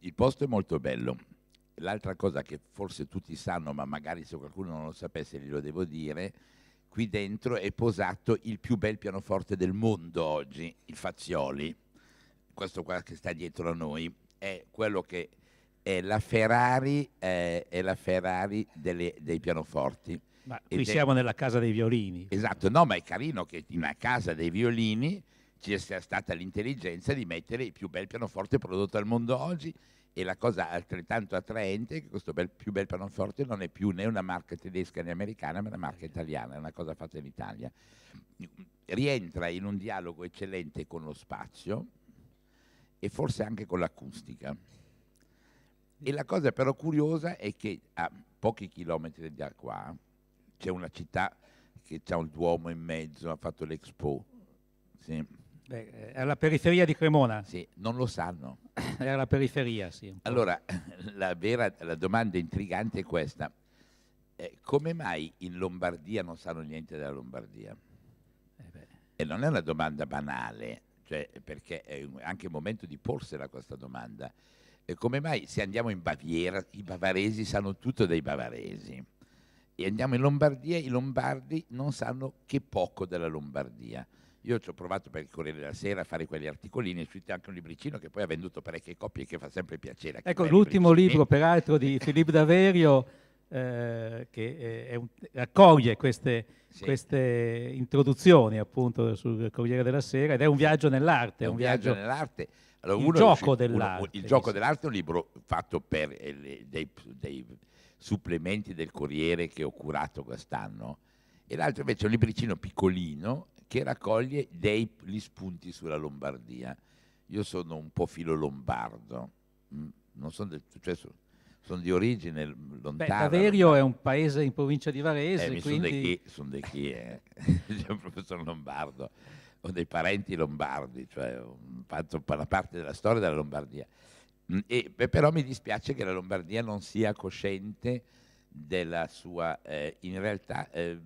Il posto è molto bello. L'altra cosa che forse tutti sanno, ma magari se qualcuno non lo sapesse glielo devo dire, qui dentro è posato il più bel pianoforte del mondo oggi, il Fazioli. Questo qua che sta dietro a noi è quello che è la Ferrari, eh, è la Ferrari delle, dei pianoforti. Ma qui Ed siamo è... nella casa dei violini. Esatto, no, ma è carino che in una casa dei violini ci sia stata l'intelligenza di mettere il più bel pianoforte prodotto al mondo oggi e la cosa altrettanto attraente è che questo bel, più bel pianoforte non è più né una marca tedesca né americana, ma una marca italiana, è una cosa fatta in Italia. Rientra in un dialogo eccellente con lo spazio e forse anche con l'acustica. E la cosa però curiosa è che a pochi chilometri da qua c'è una città che ha un duomo in mezzo, ha fatto l'Expo. Sì Beh, eh, è alla periferia di Cremona. Sì, non lo sanno. è alla periferia, sì. Allora, la, vera, la domanda intrigante è questa. Eh, come mai in Lombardia non sanno niente della Lombardia? Eh e non è una domanda banale, cioè, perché è anche il momento di porsela questa domanda. E come mai se andiamo in Baviera i bavaresi sanno tutto dei bavaresi e andiamo in Lombardia i lombardi non sanno che poco della Lombardia? Io ci ho provato per il Corriere della Sera a fare quegli articolini, è uscito anche un libricino che poi ha venduto parecchie copie che fa sempre piacere. Ecco, l'ultimo libro peraltro di Filippo D'Averio eh, che eh, un, raccoglie queste, sì. queste, introduzioni appunto sul Corriere della Sera ed è un viaggio nell'arte. È un, viaggio, viaggio nell'arte. Allora, il gioco uscito, dell'arte. Uno, il gioco sì. dell'arte è un libro fatto per eh, dei, dei supplementi del Corriere che ho curato quest'anno e l'altro invece è un libricino piccolino che raccoglie degli spunti sulla Lombardia. Io sono un po' filo lombardo, mm, non sono del, cioè, sono di origine lontana. Beh, Averio lontana. è un paese in provincia di Varese, eh, quindi... Sono dei chi, eh. sono professor Lombardo, ho dei parenti lombardi, cioè mm, faccio una parte della storia della Lombardia. Mm, e, beh, però mi dispiace che la Lombardia non sia cosciente della sua, eh, in realtà, eh,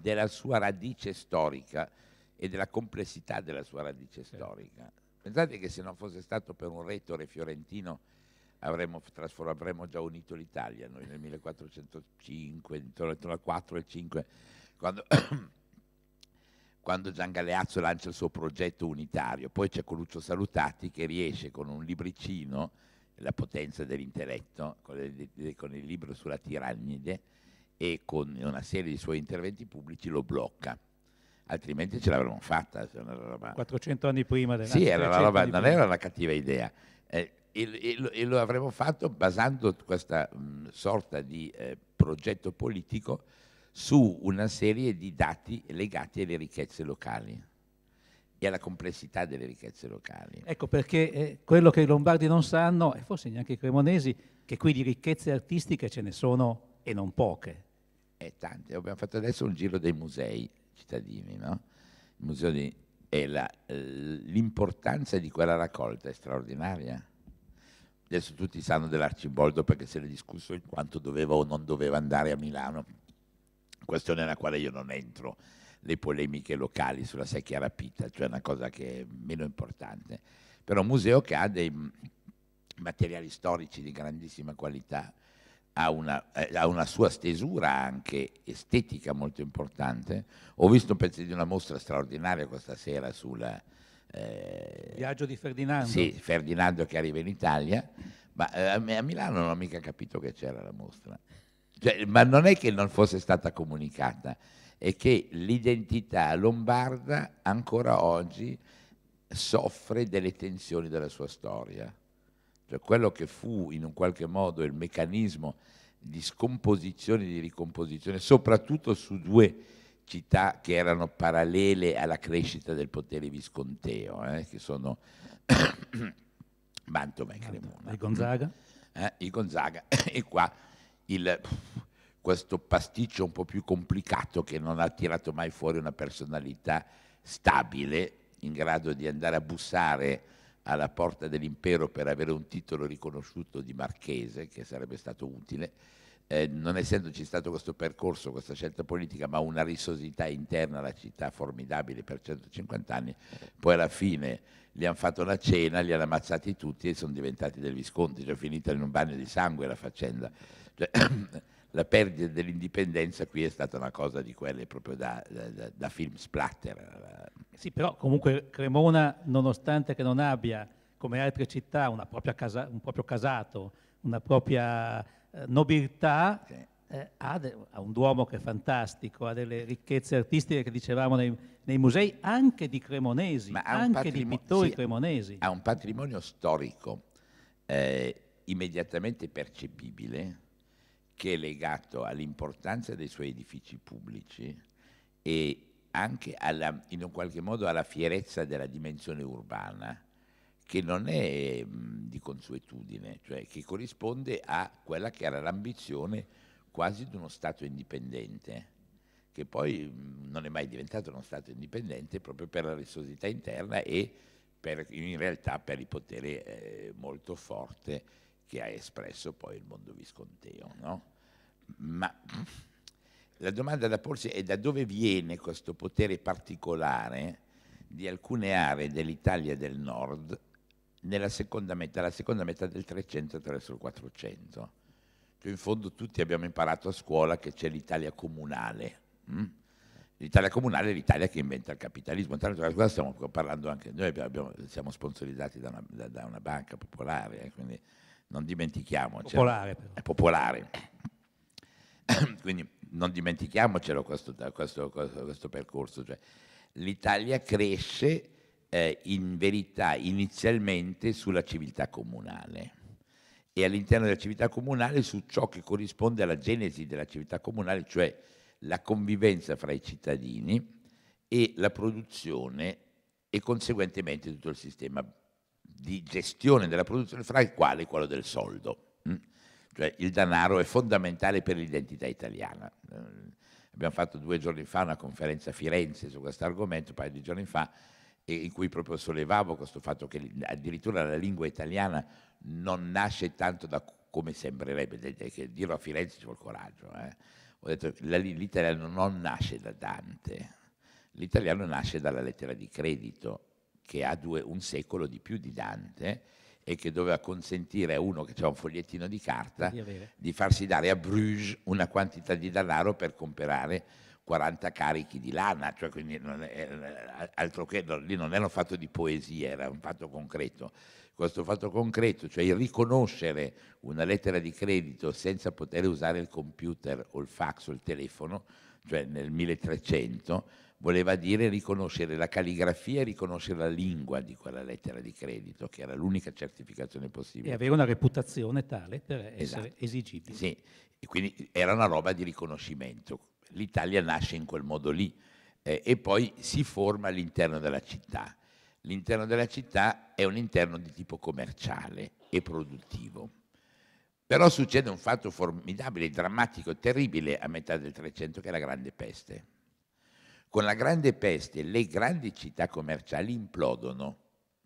della sua radice storica e della complessità della sua radice storica. Pensate che se non fosse stato per un retore fiorentino avremmo, avremmo già unito l'Italia noi nel 1405, intorno al 4 e 5, quando, quando Gian Galeazzo lancia il suo progetto unitario. Poi c'è Coluccio Salutati che riesce con un libricino, La potenza dell'intelletto, con, con il libro sulla tirannide, e con una serie di suoi interventi pubblici lo blocca. Altrimenti ce l'avremmo fatta. Roba... 400 anni prima della Sì, era roba, non era una cattiva idea. Eh, e, e, e, lo avremmo fatto basando questa mh, mm, sorta di eh, progetto politico su una serie di dati legati alle ricchezze locali e alla complessità delle ricchezze locali. Ecco perché eh, quello che i lombardi non sanno, e forse neanche i cremonesi, che qui di ricchezze artistiche ce ne sono e non poche e tanti. Abbiamo fatto adesso un giro dei musei cittadini, no? Il museo di... E l'importanza di quella raccolta è straordinaria. Adesso tutti sanno dell'Arcimboldo perché se ne è discusso in quanto doveva o non doveva andare a Milano, questione nella quale io non entro, le polemiche locali sulla secchia rapita, cioè una cosa che è meno importante. Però un museo che ha dei mm, materiali storici di grandissima qualità, ha una, eh, ha una, sua stesura anche estetica molto importante. Ho visto un pezzo di una mostra straordinaria questa sera sul eh, viaggio di Ferdinando. Sì, Ferdinando che arriva in Italia, ma eh, a Milano non ho mica capito che c'era la mostra. Cioè, ma non è che non fosse stata comunicata, è che l'identità lombarda ancora oggi soffre delle tensioni della sua storia cioè quello che fu in un qualche modo il meccanismo di scomposizione e di ricomposizione, soprattutto su due città che erano parallele alla crescita del potere visconteo, eh, che sono Mantova e Cremona. E Gonzaga? Eh, e Gonzaga. e qua il, questo pasticcio un po' più complicato che non ha tirato mai fuori una personalità stabile, in grado di andare a bussare alla porta dell'impero per avere un titolo riconosciuto di marchese, che sarebbe stato utile, eh, non essendoci stato questo percorso, questa scelta politica, ma una rissosità interna alla città formidabile per 150 anni, poi alla fine gli hanno fatto la cena, li hanno ammazzati tutti e sono diventati dei visconti, cioè finita in un bagno di sangue la faccenda. Cioè, la perdita dell'indipendenza qui è stata una cosa di quelle proprio da, da, da film splatter. Eh. Sì, però comunque Cremona, nonostante non abbia, come altre città, casa, un proprio casato, una propria eh, nobiltà, sì. eh, ha, de, ha, un duomo che è fantastico, ha delle ricchezze artistiche che dicevamo nei, nei musei anche di cremonesi, anche di pittori sì, cremonesi. Ha un patrimonio storico eh, immediatamente percepibile che è legato all'importanza dei suoi edifici pubblici e anche alla, in un qualche modo alla fierezza della dimensione urbana, che non è mh, mm, di consuetudine, cioè che corrisponde a quella che era l'ambizione quasi di uno Stato indipendente, che poi mh, mm, non è mai diventato uno Stato indipendente proprio per la rissosità interna e per, in realtà per il potere eh, molto forte che ha espresso poi il mondo visconteo. No? ma la domanda da porsi è da dove viene questo potere particolare di alcune aree dell'Italia del Nord nella seconda metà, la seconda metà del 300 attraverso il 400, che in fondo tutti abbiamo imparato a scuola che c'è l'Italia comunale. Mm? L'Italia comunale è l'Italia che inventa il capitalismo. Tra l'altro, stiamo parlando anche noi, abbiamo, siamo sponsorizzati da una, da, da una banca popolare, eh, quindi non dimentichiamoci. Popolare. È popolare. Quindi non dimentichiamocelo questo, questo, questo, questo percorso. Cioè, L'Italia cresce eh, in verità inizialmente sulla civiltà comunale e all'interno della civiltà comunale su ciò che corrisponde alla genesi della civiltà comunale, cioè la convivenza fra i cittadini e la produzione e conseguentemente tutto il sistema di gestione della produzione, fra il quale quello del soldo. Mm. Cioè, il denaro è fondamentale per l'identità italiana. Eh, abbiamo fatto due giorni fa una conferenza a Firenze su questo argomento, un paio di giorni fa, in cui proprio sollevavo questo fatto che addirittura la lingua italiana non nasce tanto da come sembrerebbe, che dirlo a Firenze ci vuole coraggio. Eh. Ho detto che l'italiano non nasce da Dante, l'italiano nasce dalla lettera di credito, che ha due, un secolo di più di Dante, e che doveva consentire a uno che aveva un fogliettino di carta di, di, farsi dare a Bruges una quantità di denaro per comprare 40 carichi di lana, cioè quindi non è, eh, altro che lì non era un fatto di poesia, era un fatto concreto. Questo fatto concreto, cioè il riconoscere una lettera di credito senza poter usare il computer o il fax o il telefono, cioè nel 1300, voleva dire riconoscere la calligrafia e riconoscere la lingua di quella lettera di credito, che era l'unica certificazione possibile. E aveva una reputazione tale per essere esatto. esigibile. Sì, e quindi era una roba di riconoscimento. L'Italia nasce in quel modo lì eh, e poi si forma all'interno della città. L'interno della città è un interno di tipo commerciale e produttivo. Però succede un fatto formidabile, drammatico, terribile a metà del Trecento, che è la Grande Peste con la grande peste le grandi città commerciali implodono,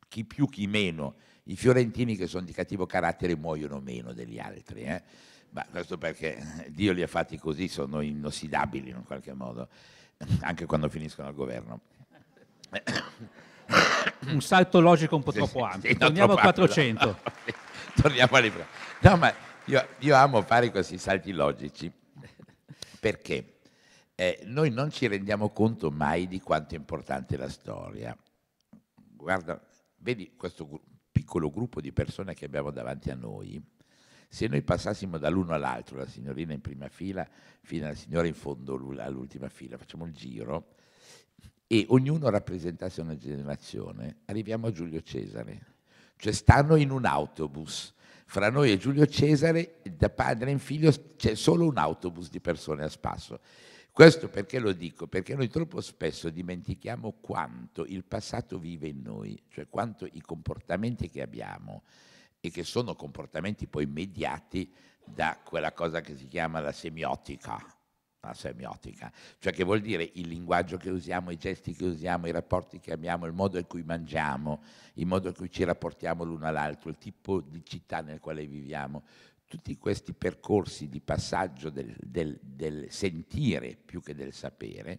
chi più chi meno. I fiorentini che sono di cattivo carattere muoiono meno degli altri. Eh? Ma questo perché Dio li ha fatti così, sono inossidabili in qualche modo, anche quando finiscono al governo. Un salto logico un po' troppo sì, ampio. Sì, Torniamo a 400. No, no, torniamo alle... No, ma io, io amo fare questi salti logici perché eh, noi non ci rendiamo conto mai di quanto è importante la storia. Guarda, vedi questo gru- piccolo gruppo di persone che abbiamo davanti a noi. Se noi passassimo dall'uno all'altro, la signorina in prima fila fino alla signora in fondo all'ultima fila, facciamo il giro e ognuno rappresentasse una generazione, arriviamo a Giulio Cesare. Cioè stanno in un autobus, fra noi e Giulio Cesare, da padre in figlio, c'è solo un autobus di persone a spasso. Questo perché lo dico? Perché noi troppo spesso dimentichiamo quanto il passato vive in noi, cioè quanto i comportamenti che abbiamo e che sono comportamenti poi mediati da quella cosa che si chiama la semiotica, la semiotica, cioè che vuol dire il linguaggio che usiamo, i gesti che usiamo, i rapporti che abbiamo, il modo in cui mangiamo, il modo in cui ci rapportiamo l'uno all'altro, il tipo di città nel quale viviamo tutti questi percorsi di passaggio del, del, del sentire più che del sapere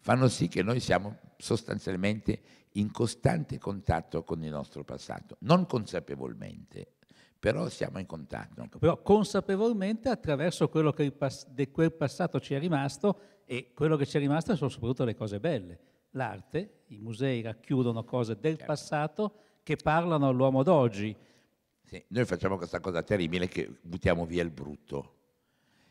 fanno sì che noi siamo sostanzialmente in costante contatto con il nostro passato, non consapevolmente, però siamo in contatto. Ecco, però consapevolmente attraverso quello che pass- di quel passato ci è rimasto e quello che ci è rimasto sono soprattutto le cose belle. L'arte, i musei racchiudono cose del certo. passato che parlano all'uomo d'oggi sì, noi facciamo questa cosa terribile che buttiamo via il brutto,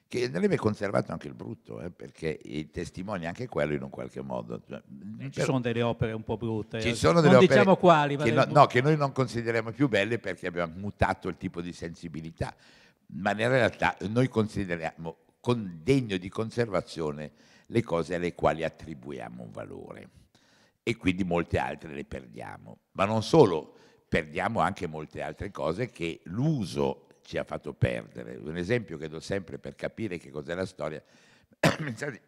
che andrebbe conservato anche il brutto, eh, perché testimonia anche quello in un qualche modo. Cioè, ci però, sono delle opere un po' brutte, ci sono delle non opere diciamo quali. Che no, no, che noi non consideriamo più belle perché abbiamo mutato il tipo di sensibilità, ma in realtà noi consideriamo con degno di conservazione le cose alle quali attribuiamo un valore e quindi molte altre le perdiamo. Ma non solo, perdiamo anche molte altre cose che l'uso ci ha fatto perdere. Un esempio che do sempre per capire che cos'è la storia. Pensate,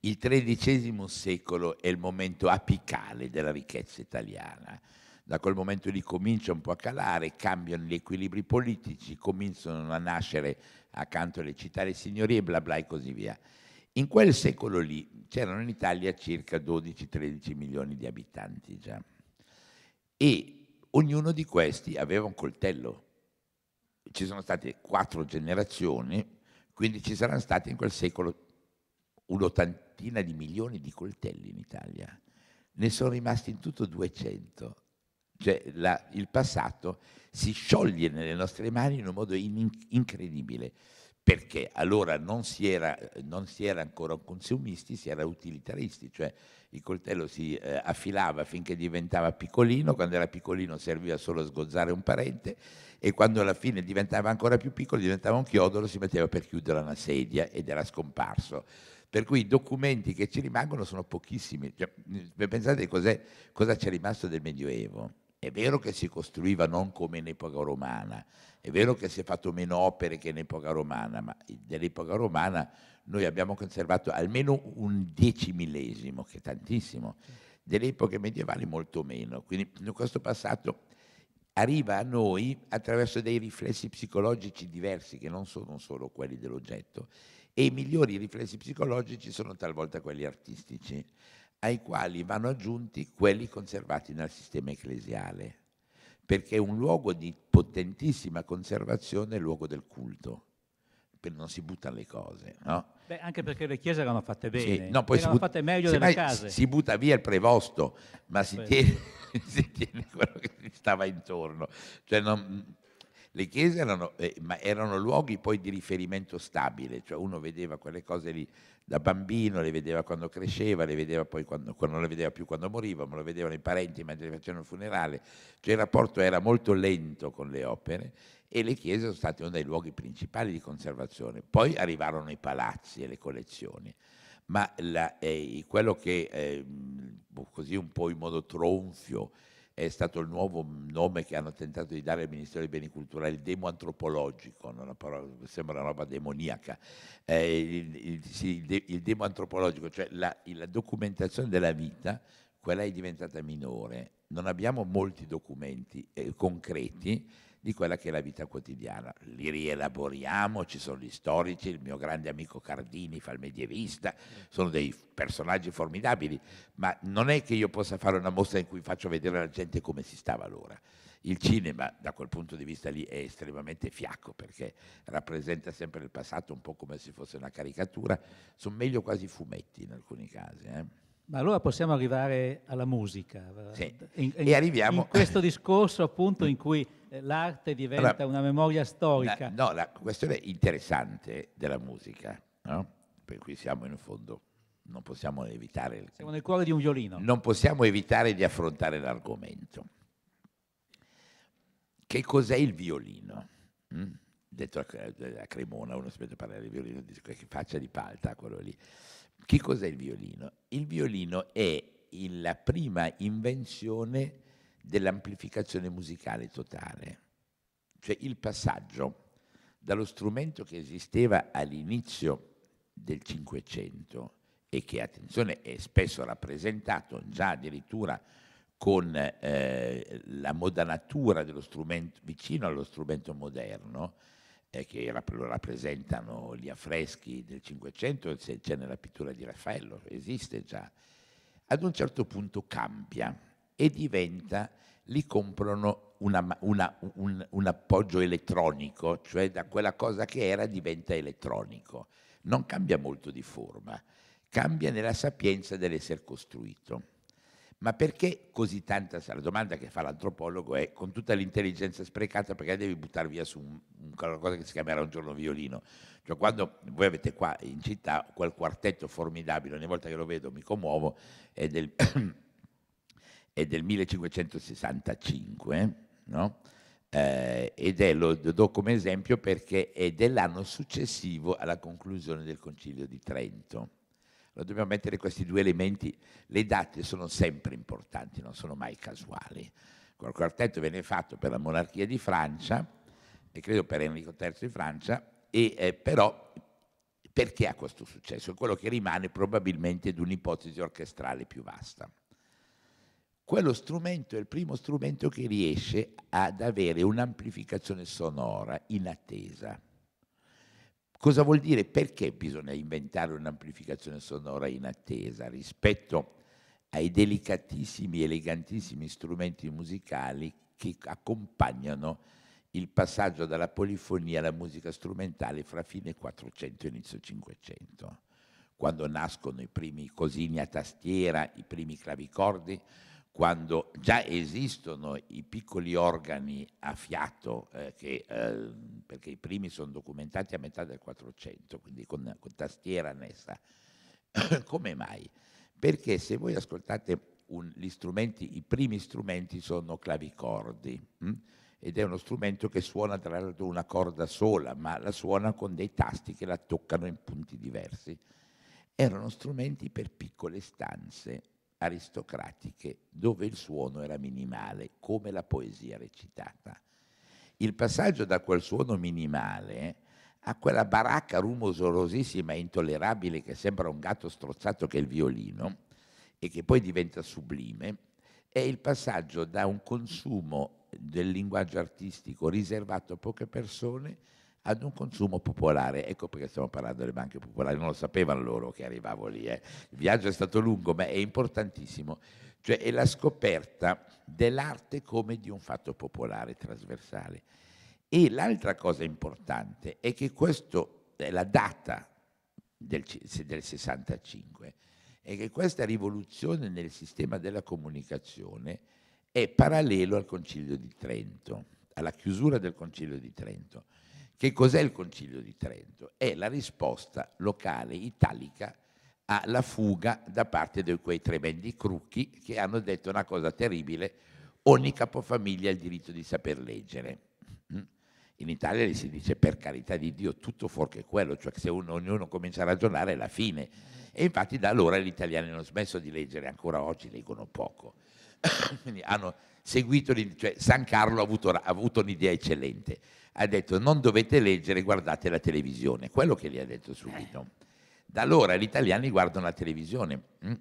il XIII secolo è il momento apicale della ricchezza italiana. Da quel momento lì comincia un po' a calare, cambiano gli equilibri politici, cominciano a nascere accanto alle città le signorie, bla bla e così via. In quel secolo lì c'erano in Italia circa 12-13 milioni di abitanti già e ognuno di questi aveva un coltello. Ci sono state quattro generazioni, quindi ci saranno stati in quel secolo un'ottantina di milioni di coltelli in Italia. Ne sono rimasti in tutto 200. Cioè la, il passato si scioglie nelle nostre mani in un modo in, incredibile perché allora non si, era, non si era ancora consumisti, si era utilitaristi, cioè il coltello si eh, affilava finché diventava piccolino, quando era piccolino serviva solo a sgozzare un parente e quando alla fine diventava ancora più piccolo, diventava un chiodolo, si metteva per chiudere una sedia ed era scomparso. Per cui i documenti che ci rimangono sono pochissimi. Cioè, pensate cosa c'è rimasto del Medioevo? È vero che si costruiva non come in epoca romana, è vero che si è fatto meno opere che in epoca romana, ma dell'epoca romana noi abbiamo conservato almeno un decimillesimo, che è tantissimo, delle epoche medievali molto meno. Quindi questo passato arriva a noi attraverso dei riflessi psicologici diversi, che non sono solo quelli dell'oggetto, e i migliori riflessi psicologici sono talvolta quelli artistici ai quali vanno aggiunti quelli conservati nel sistema ecclesiale, perché è un luogo di potentissima conservazione, è il luogo del culto non si buttano le cose, no? Beh, anche perché le chiese erano fatte bene, sì, no, poi erano butta, fatte meglio delle case. Si butta via il prevosto, ma si tiene, si tiene, quello che stava intorno. Cioè non, le chiese erano, eh, erano, luoghi poi di riferimento stabile, cioè uno vedeva quelle cose lì da bambino, le vedeva quando cresceva, le vedeva poi quando, quando non le vedeva più quando moriva, ma lo vedevano i parenti mentre facevano il funerale, cioè il rapporto era molto lento con le opere e le chiese sono state uno dei luoghi principali di conservazione. Poi arrivarono i palazzi e le collezioni, ma la, eh, quello che eh, così un po' in modo tronfio è stato il nuovo nome che hanno tentato di dare al Ministero dei Beni Culturali, demo antropologico, una parola, sembra una roba demoniaca, eh, il, il, il, il, demo antropologico, cioè la, la documentazione della vita, quella è diventata minore. Non abbiamo molti documenti eh, concreti di quella che è la vita quotidiana. Li rielaboriamo, ci sono gli storici, il mio grande amico Cardini fa il medievista, sono dei personaggi formidabili, ma non è che io possa fare una mostra in cui faccio vedere alla gente come si stava allora. Il cinema da quel punto di vista lì è estremamente fiacco perché rappresenta sempre il passato un po' come se fosse una caricatura, sono meglio quasi fumetti in alcuni casi. Eh? Ma allora possiamo arrivare alla musica. Sì. In, in, e arriviamo... In questo discorso appunto in cui eh, l'arte diventa allora, una memoria storica. La, no, la questione interessante della musica, no? per cui siamo in fondo, non possiamo evitare... Il... Siamo nel cuore di un violino. Non possiamo evitare di affrontare l'argomento. Che cos'è il violino? Mm? Detto a, eh, a Cremona, uno si mette a parlare di violino, dice che faccia di palta quello lì. Che cos'è il violino? Il violino è la prima invenzione dell'amplificazione musicale totale, cioè il passaggio dallo strumento che esisteva all'inizio del Cinquecento e che, attenzione, è spesso rappresentato già addirittura con eh, la modanatura dello strumento vicino allo strumento moderno, eh, che rapp- lo rappresentano gli affreschi del Cinquecento, c'è, c'è nella pittura di Raffaello, esiste già. Ad un certo punto cambia e diventa, li comprano una, una, un, un appoggio elettronico, cioè da quella cosa che era diventa elettronico. Non cambia molto di forma, cambia nella sapienza dell'essere costruito. Ma perché così tanta, la domanda che fa l'antropologo è con tutta l'intelligenza sprecata perché devi buttare via su un, una cosa che si chiamerà un giorno violino? Cioè quando voi avete qua in città quel quartetto formidabile, ogni volta che lo vedo mi commuovo, è del, è del 1565, no? Eh, ed è, lo do come esempio perché è dell'anno successivo alla conclusione del concilio di Trento. Lo dobbiamo mettere questi due elementi. Le date sono sempre importanti, non sono mai casuali. Quel quartetto venne fatto per la monarchia di Francia e credo per Enrico III di Francia, e, eh, però perché ha questo successo? È quello che rimane probabilmente di un'ipotesi orchestrale più vasta. Quello strumento è il primo strumento che riesce ad avere un'amplificazione sonora inattesa Cosa vuol dire? Perché bisogna inventare un'amplificazione sonora in attesa rispetto ai delicatissimi, elegantissimi strumenti musicali che accompagnano il passaggio dalla polifonia alla musica strumentale fra fine 400 e inizio 500, quando nascono i primi cosini a tastiera, i primi clavicordi, quando già esistono i piccoli organi a fiato, eh, che, eh, perché i primi sono documentati a metà del 400, quindi con, con tastiera annessa. Come mai? Perché se voi ascoltate un, gli strumenti, i primi strumenti sono clavicordi, mh? Hm? ed è uno strumento che suona tra l'altro una corda sola, ma la suona con dei tasti che la toccano in punti diversi. Erano strumenti per piccole stanze, aristocratiche dove il suono era minimale, come la poesia recitata. Il passaggio da quel suono minimale eh, a quella baracca rumosorosissima e intollerabile che sembra un gatto strozzato che è il violino e che poi diventa sublime, è il passaggio da un consumo del linguaggio artistico riservato a poche persone ad un consumo popolare. Ecco perché stiamo parlando delle banche popolari, non lo sapevano loro che arrivavo lì. Eh. Il viaggio è stato lungo, ma è importantissimo. Cioè è la scoperta dell'arte come di un fatto popolare, trasversale. E l'altra cosa importante è che questo è la data del, del 65 è che questa rivoluzione nel sistema della comunicazione è parallelo al Concilio di Trento, alla chiusura del Concilio di Trento. Che cos'è il Concilio di Trento? È la risposta locale italica alla fuga da parte di quei tremendi crucchi che hanno detto una cosa terribile, ogni capofamiglia ha il diritto di saper leggere. Mm? In Italia si dice per carità di Dio tutto fuorché quello, cioè se uno, ognuno comincia a ragionare è la fine. E infatti da allora gli italiani hanno smesso di leggere, ancora oggi leggono poco. Quindi hanno seguito, cioè San Carlo ha avuto, ha avuto un'idea eccellente ha detto non dovete leggere, guardate la televisione. Quello che gli ha detto subito. Eh. Da allora gli italiani guardano la televisione. Mm?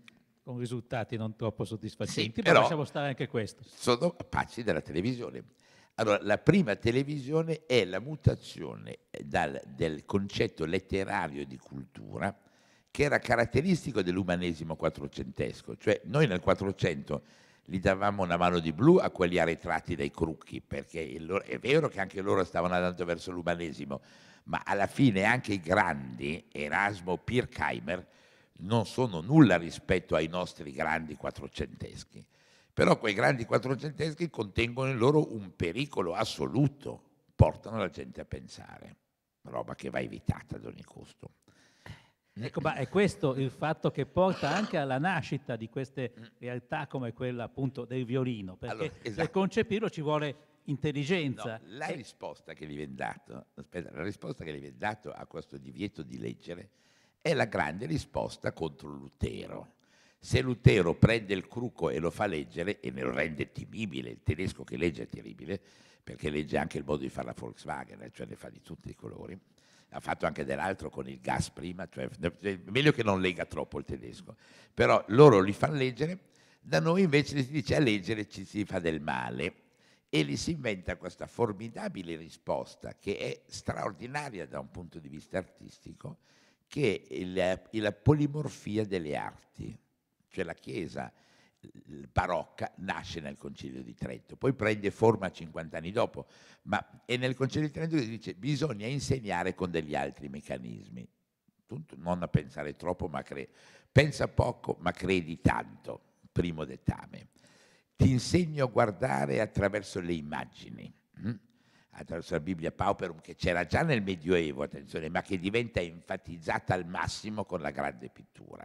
Con risultati non troppo soddisfacenti, sì, però lasciamo stare anche questo. Sono pazzi della televisione. Allora, la prima televisione è la mutazione dal, del concetto letterario di cultura che era caratteristico dell'umanesimo quattrocentesco. Cioè, noi nel Quattrocento gli davamo una mano di blu a quelli arretrati dai crucchi, perché loro, è vero che anche loro stavano andando verso l'umanesimo, ma alla fine anche i grandi, Erasmo, Pirkheimer, non sono nulla rispetto ai nostri grandi quattrocenteschi. Però quei grandi quattrocenteschi contengono in loro un pericolo assoluto, portano la gente a pensare, roba che va evitata ad ogni costo. Ecco, ma è questo il fatto che porta anche alla nascita di queste realtà come quella appunto del violino, perché allora, esatto. per concepirlo ci vuole intelligenza. No, la, e... risposta dato, aspetta, la risposta che gli viene dato a questo divieto di leggere è la grande risposta contro Lutero. Se Lutero prende il cruco e lo fa leggere e ne lo rende temibile, il tedesco che legge è terribile, perché legge anche il modo di fare la Volkswagen, eh, cioè ne fa di tutti i colori, ha fatto anche dell'altro con il gas prima, cioè, meglio che non lega troppo il tedesco, però loro li fanno leggere, da noi invece si dice a leggere ci si fa del male e lì si inventa questa formidabile risposta che è straordinaria da un punto di vista artistico, che è la, è la polimorfia delle arti, cioè la Chiesa barocca nasce nel Concilio di Trento, poi prende forma 50 anni dopo, ma è nel Concilio di Trento che dice bisogna insegnare con degli altri meccanismi, non a pensare troppo, ma cre- pensa poco, ma credi tanto, primo dettame. Ti insegno a guardare attraverso le immagini, hm? attraverso la Bibbia Pauperum che c'era già nel Medioevo, attenzione, ma che diventa enfatizzata al massimo con la grande pittura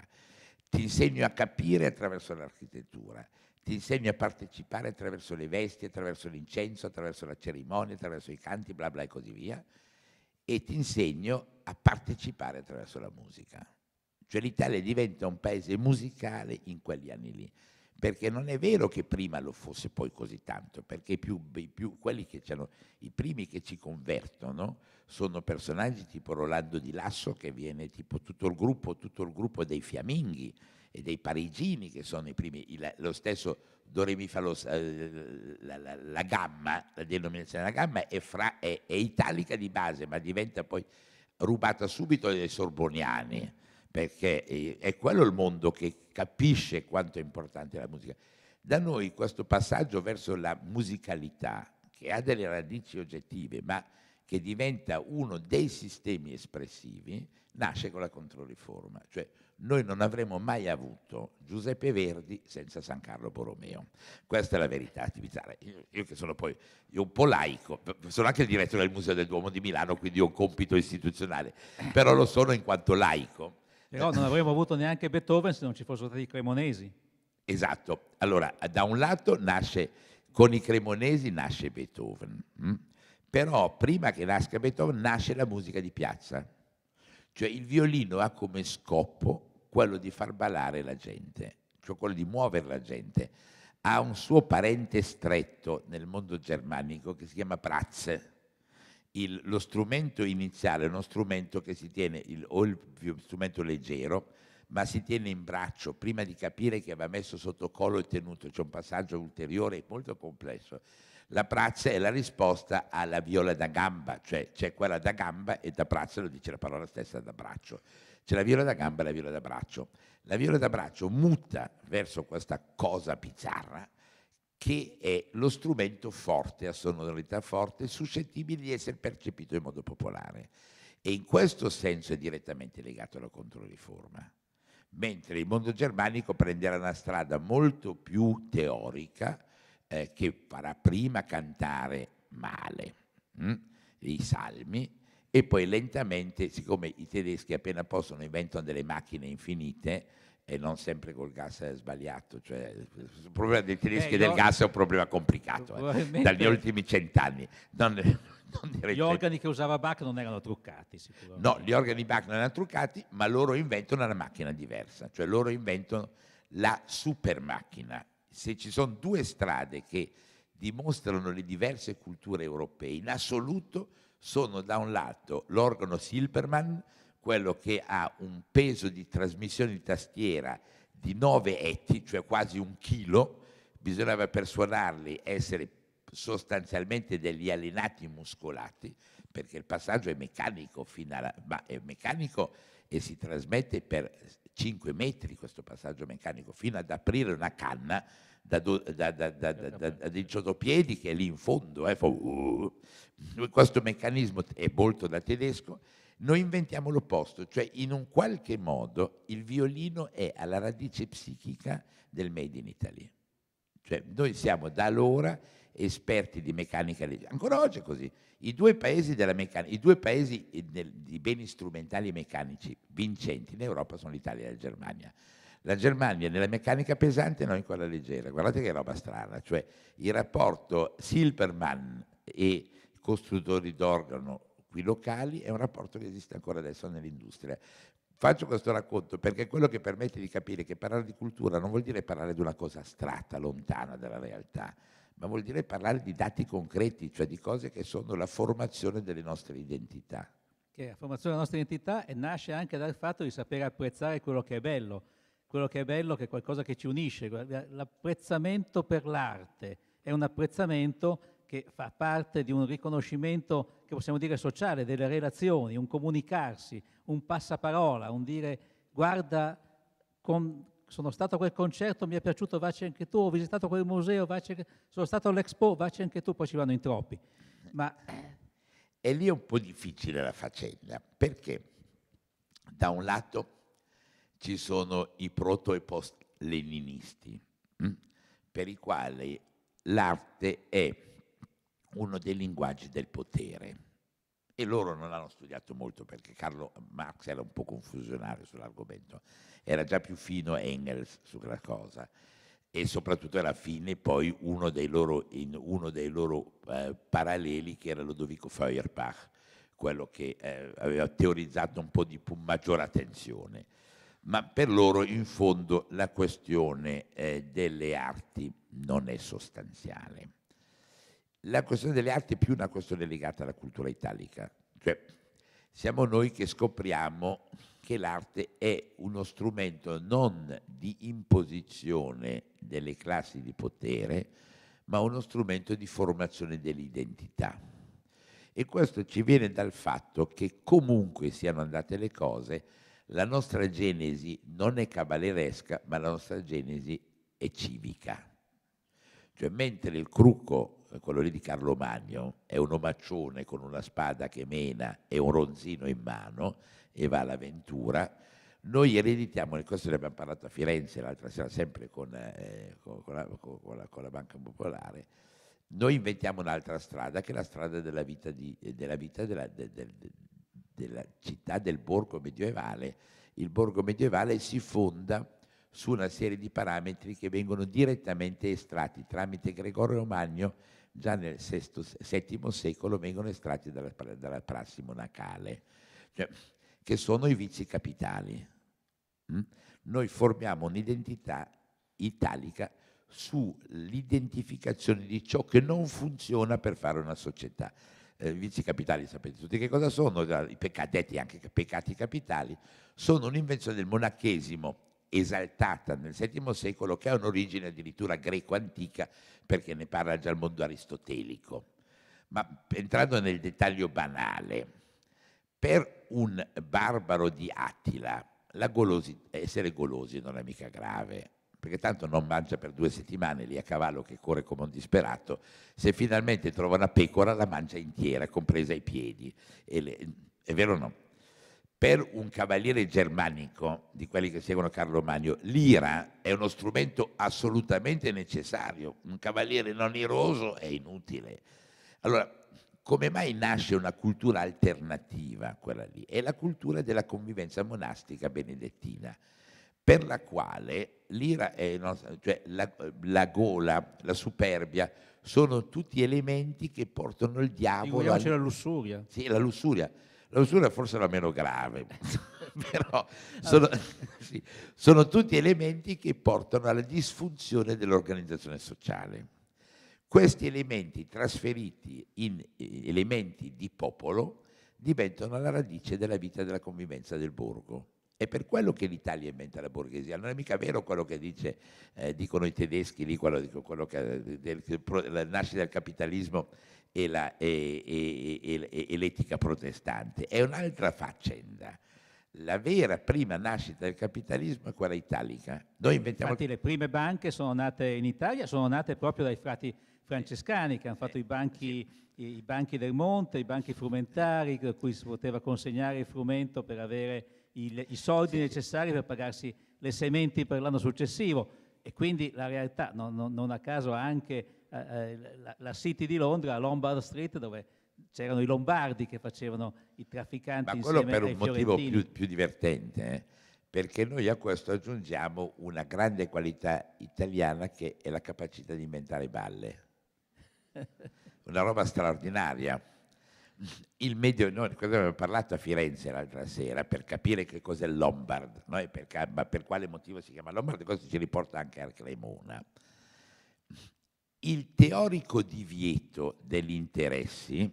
ti insegno a capire attraverso l'architettura, ti insegno a partecipare attraverso le vesti, attraverso l'incenso, attraverso la cerimonia, attraverso i canti, bla bla e così via, e ti insegno a partecipare attraverso la musica. Cioè l'Italia diventa un paese musicale in quegli anni lì, perché non è vero che prima lo fosse poi così tanto, perché più, più quelli che i primi che ci convertono sono personaggi tipo Rolando di Lasso che viene tipo tutto il gruppo, tutto il gruppo dei fiamminghi e dei parigini che sono i primi, il, lo stesso Doremi fa lo, eh, la, la, la, gamma, la denominazione della gamma è, fra, è, è, italica di base ma diventa poi rubata subito dai sorboniani perché è, eh, è quello il mondo che capisce quanto è importante la musica. Da noi questo passaggio verso la musicalità che ha delle radici oggettive ma che diventa uno dei sistemi espressivi, nasce con la Controriforma. Cioè noi non avremmo mai avuto Giuseppe Verdi senza San Carlo Borromeo. Questa è la verità attivizzare. Io, io, che sono poi io un po' laico, sono anche il direttore del Museo del Duomo di Milano, quindi ho un compito istituzionale, però lo sono in quanto laico. Però non avremmo avuto neanche Beethoven se non ci fossero stati i cremonesi. Esatto. Allora, da un lato nasce, con i cremonesi nasce Beethoven. Mh? Mm? Però prima che nasca Beethoven nasce la musica di piazza, cioè il violino ha come scopo quello di far ballare la gente, cioè quello di muovere la gente. Ha un suo parente stretto nel mondo germanico che si chiama Pratze. Il, lo strumento iniziale è uno strumento che si tiene, il, o il strumento leggero, ma si tiene in braccio prima di capire che va messo sotto collo e tenuto. C'è un passaggio ulteriore molto complesso la prazza è la risposta alla viola da gamba, cioè c'è quella da gamba e da prazza lo dice la parola stessa, da braccio. C'è la viola da gamba e la viola da braccio. La viola da braccio muta verso questa cosa bizzarra che è lo strumento forte, a sonorità forte, suscettibile di essere percepito in modo popolare. E in questo senso è direttamente legato alla Controriforma. Mentre il mondo germanico prenderà una strada molto più teorica, eh, che farà prima cantare male mh? Mm, i salmi e poi lentamente, siccome i tedeschi appena possono inventano delle macchine infinite, e non sempre col gas è sbagliato. Cioè, il problema dei tedeschi eh, del gas è un problema complicato eh, dagli ultimi cent'anni. Non, non gli recente. organi che usava Bach non erano truccati, sicuramente. No, gli organi Bach non erano truccati, ma loro inventano una macchina diversa, cioè loro inventano la super macchina se ci sono due strade che dimostrano le diverse culture europee, in assoluto sono da un lato l'organo Silberman, quello che ha un peso di trasmissione di tastiera di 9 etti, cioè quasi un chilo, bisognava per essere sostanzialmente degli allenati muscolati, perché il passaggio è meccanico, alla, ma è meccanico e si trasmette per 5 metri questo passaggio meccanico fino ad aprire una canna da, do, da, da, da 18 piedi che è lì in fondo. Eh, fa, uh, questo meccanismo è molto da tedesco. Noi inventiamo l'opposto, cioè in un qualche modo il violino è alla radice psichica del Made in Italy. Cioè noi siamo da allora esperti di meccanica leggera. Ancora oggi è così. I due paesi, meccanica, i due paesi eh, del, di beni strumentali e meccanici vincenti in Europa sono l'Italia e la Germania. La Germania nella meccanica pesante e noi in quella leggera. Guardate che roba strana, cioè il rapporto Silverman e costruttori d'organo qui locali è un rapporto che esiste ancora adesso nell'industria. Faccio questo racconto perché è quello che permette di capire che parlare di cultura non vuol dire parlare di una cosa astratta, lontana dalla realtà, ma vuol dire parlare di dati concreti, cioè di cose che sono la formazione delle nostre identità. Che la formazione della nostra identità nasce anche dal fatto di sapere apprezzare quello che è bello, quello che è bello che è qualcosa che ci unisce, l'apprezzamento per l'arte è un apprezzamento che fa parte di un riconoscimento che possiamo dire sociale, delle relazioni, un comunicarsi, un passaparola, un dire guarda con, sono stato a quel concerto, mi è piaciuto, vacci anche tu, ho visitato quel museo, vacci anche... sono stato all'Expo, vacci anche tu, poi ci vanno in troppi. Ma... E lì è un po' difficile la faccenda, perché da un lato ci sono i proto e post-leninisti, mm, per i quali l'arte è uno dei linguaggi del potere e loro non hanno studiato molto perché Carlo Marx era un po' confusionario sull'argomento, era già più fino Engels su quella cosa e soprattutto alla fine poi uno dei loro, uno dei loro eh, paralleli che era Lodovico Feuerbach, quello che eh, aveva teorizzato un po' di più maggiore attenzione. Ma per loro in fondo la questione eh, delle arti non è sostanziale la questione delle arti è più una questione legata alla cultura italica, cioè siamo noi che scopriamo che l'arte è uno strumento non di imposizione delle classi di potere, ma uno strumento di formazione dell'identità. E questo ci viene dal fatto che comunque siano andate le cose, la nostra genesi non è cabaleresca, ma la nostra genesi è civica. Cioè mentre il Crucco quello lì di Carlo Magno, è un omaccione con una spada che mena e un ronzino in mano e va all'avventura. Noi ereditiamo, questo ne abbiamo parlato a Firenze l'altra sera sempre con, eh, con, con, la, la, con, la, Banca Popolare, noi inventiamo un'altra strada che è la strada della vita, di, della, vita della, de, de, de, della città del borgo medievale. Il borgo medievale si fonda su una serie di parametri che vengono direttamente estratti tramite Gregorio Magno già nel VII secolo vengono estratti dalla, dalla prassi monacale, cioè, che sono i vizi capitali. Mm? Noi formiamo un'identità italica sull'identificazione di ciò che non funziona per fare una società. Eh, I vizi capitali sapete tutti che cosa sono, i peccati, anche peccati capitali, sono un'invenzione del monachesimo esaltata nel VII secolo che ha un'origine addirittura greco-antica perché ne parla già il mondo aristotelico. Ma entrando nel dettaglio banale, per un barbaro di Attila golosi, essere golosi non è mica grave, perché tanto non mangia per due settimane lì a cavallo che corre come un disperato, se finalmente trova una pecora la mangia intiera, compresa i piedi. Le, è vero o no? per un cavaliere germanico, di quelli che seguono Carlo Magno, l'ira è uno strumento assolutamente necessario. Un cavaliere non iroso è inutile. Allora, come mai nasce una cultura alternativa a quella lì? È la cultura della convivenza monastica benedettina, per la quale l'ira, è, cioè la, la gola, la superbia, sono tutti elementi che portano il diavolo... Figuriamoci al... la lussuria. Sì, la lussuria L'usura è forse la meno grave, però sono, ah. sì, sono tutti elementi che portano alla disfunzione dell'organizzazione sociale. Questi elementi trasferiti in eh, elementi di popolo diventano la radice della vita e della convivenza del borgo. È per quello che l'Italia inventa la borghesia. Non è mica vero quello che dice, eh, dicono i tedeschi lì, quello, quello che eh, del, nasce dal capitalismo e, la, e, e, e l'etica protestante. È un'altra faccenda. La vera prima nascita del capitalismo è quella italica. Noi inventiamo... Infatti le prime banche sono nate in Italia, sono nate proprio dai frati francescani che hanno fatto i banchi, i, banchi del monte, i banchi frumentari, da cui si poteva consegnare il frumento per avere i, i soldi sì. necessari per pagarsi le sementi per l'anno successivo. E quindi la realtà, non, non, non a caso anche eh, eh la, la City di Londra, Lombard Street, dove c'erano i lombardi che facevano i trafficanti. Ma quello per un motivo più, più divertente, eh? perché noi a questo aggiungiamo una grande qualità italiana che è la capacità di inventare balle. Una roba straordinaria. Il medio, noi abbiamo parlato a Firenze l'altra sera per capire che cos'è il Lombard, no? per, per, quale motivo si chiama Lombard, questo ci riporta anche al Cremona. Il teorico divieto degli interessi,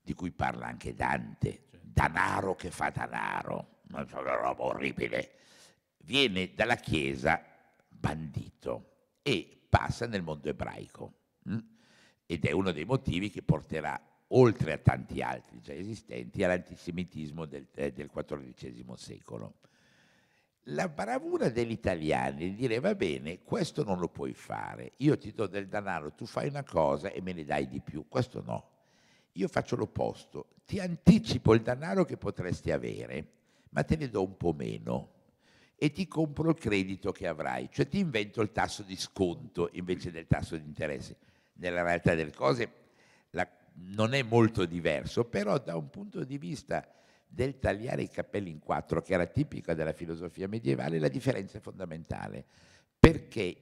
di cui parla anche Dante, danaro che fa danaro, non so, una roba orribile, viene dalla Chiesa bandito e passa nel mondo ebraico. Mm? Ed è uno dei motivi che porterà, oltre a tanti altri già esistenti, all'antisemitismo del, eh, del XIV secolo la bravura degli italiani di dire va bene, questo non lo puoi fare, io ti do del denaro, tu fai una cosa e me ne dai di più, questo no. Io faccio l'opposto, ti anticipo il denaro che potresti avere, ma te ne do un po' meno e ti compro il credito che avrai, cioè ti invento il tasso di sconto invece del tasso di interesse. Nella realtà delle cose la, non è molto diverso, però da un punto di vista del tagliare i capelli in quattro, che era tipica della filosofia medievale, la differenza è fondamentale, perché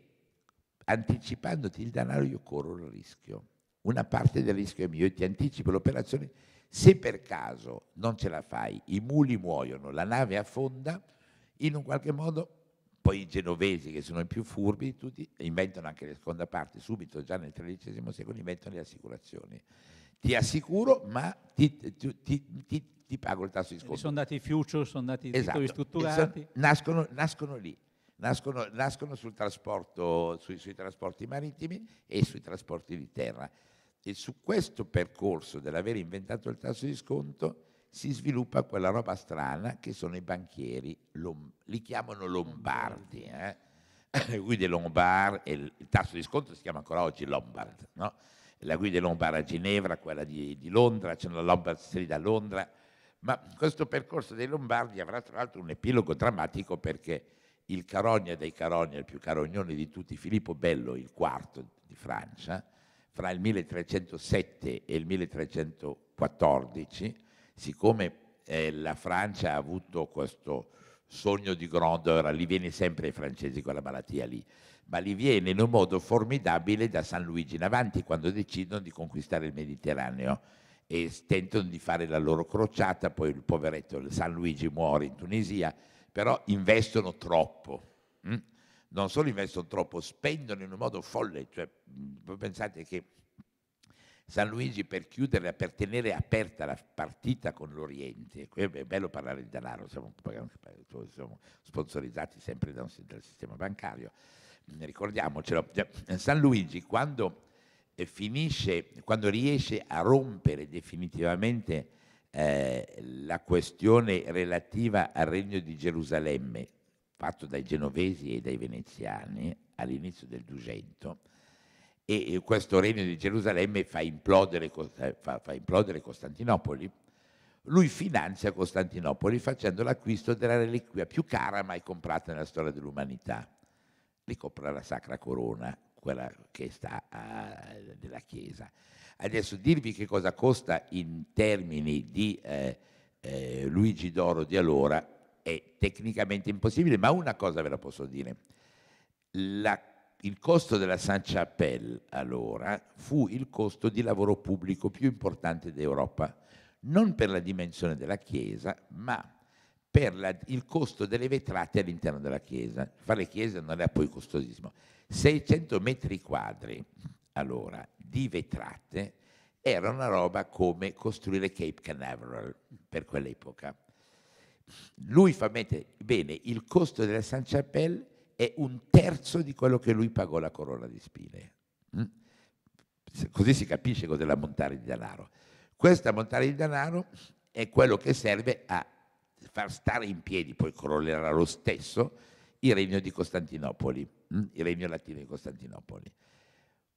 anticipandoti il denaro io corro il rischio. Una parte del rischio è mio, io ti anticipo l'operazione. Se per caso non ce la fai, i muli muoiono, la nave affonda, in un qualche modo poi i genovesi, che sono i più furbi, di tutti inventano anche la seconda parte, subito già nel XIII secolo inventano le assicurazioni ti assicuro, ma ti, ti, ti, ti pago il tasso di sconto. Sono dati i future, sono dati i esatto. titoli strutturati. Sono, nascono, nascono lì. Nascono, nascono, sul trasporto, sui, sui, trasporti marittimi e sui trasporti di terra. E su questo percorso dell'aver inventato il tasso di sconto si sviluppa quella roba strana che sono i banchieri, lom, li chiamano lombardi, eh? Guido Lombard, il, il tasso di sconto si chiama ancora oggi Lombard, no? la guida Lombard a Ginevra, quella di, di Londra, c'è una Lombard Street a Londra, ma questo percorso dei Lombardi avrà tra l'altro un epilogo drammatico perché il Carogna dei Carogna, il più carognone di tutti, Filippo Bello, il quarto di Francia, fra il 1307 e il 1314, siccome eh, la Francia ha avuto questo sogno di Grande, ora li viene sempre ai francesi quella malattia lì, ma li viene in un modo formidabile da San Luigi in avanti quando decidono di conquistare il Mediterraneo e tentano di fare la loro crociata, poi il poveretto San Luigi muore in Tunisia, però investono troppo. Hm? Non solo investono troppo, spendono in un modo folle, cioè pensate che San Luigi per chiudere, per tenere aperta la partita con l'Oriente, è bello parlare di denaro, siamo, siamo sponsorizzati sempre da un, dal sistema bancario, ricordiamocelo, cioè, San Luigi quando eh, finisce, quando riesce a rompere definitivamente eh, la questione relativa al regno di Gerusalemme, fatto dai genovesi e dai veneziani all'inizio del 200, e questo regno di Gerusalemme fa implodere, eh, fa, fa implodere Costantinopoli, lui finanzia Costantinopoli facendo l'acquisto della reliquia più cara mai comprata nella storia dell'umanità. Lì compra la Sacra Corona, quella che sta a, della Chiesa. Adesso dirvi che cosa costa in termini di eh, eh, Luigi d'Oro di allora è tecnicamente impossibile, ma una cosa ve la posso dire. La il costo della Saint-Chapelle allora fu il costo di lavoro pubblico più importante d'Europa, non per la dimensione della chiesa, ma per la, il costo delle vetrate all'interno della chiesa. Fare chiesa non era poi costosissimo. 600 metri quadri allora di vetrate era una roba come costruire Cape Canaveral per quell'epoca. Lui fa mettere bene il costo della Saint-Chapelle è un terzo di quello che lui pagò la corona di spine. Mm? Così si capisce cos'è la montare di denaro. Questa montare di denaro è quello che serve a far stare in piedi, poi crollerà lo stesso, il regno di Costantinopoli, mm? il regno latino di Costantinopoli.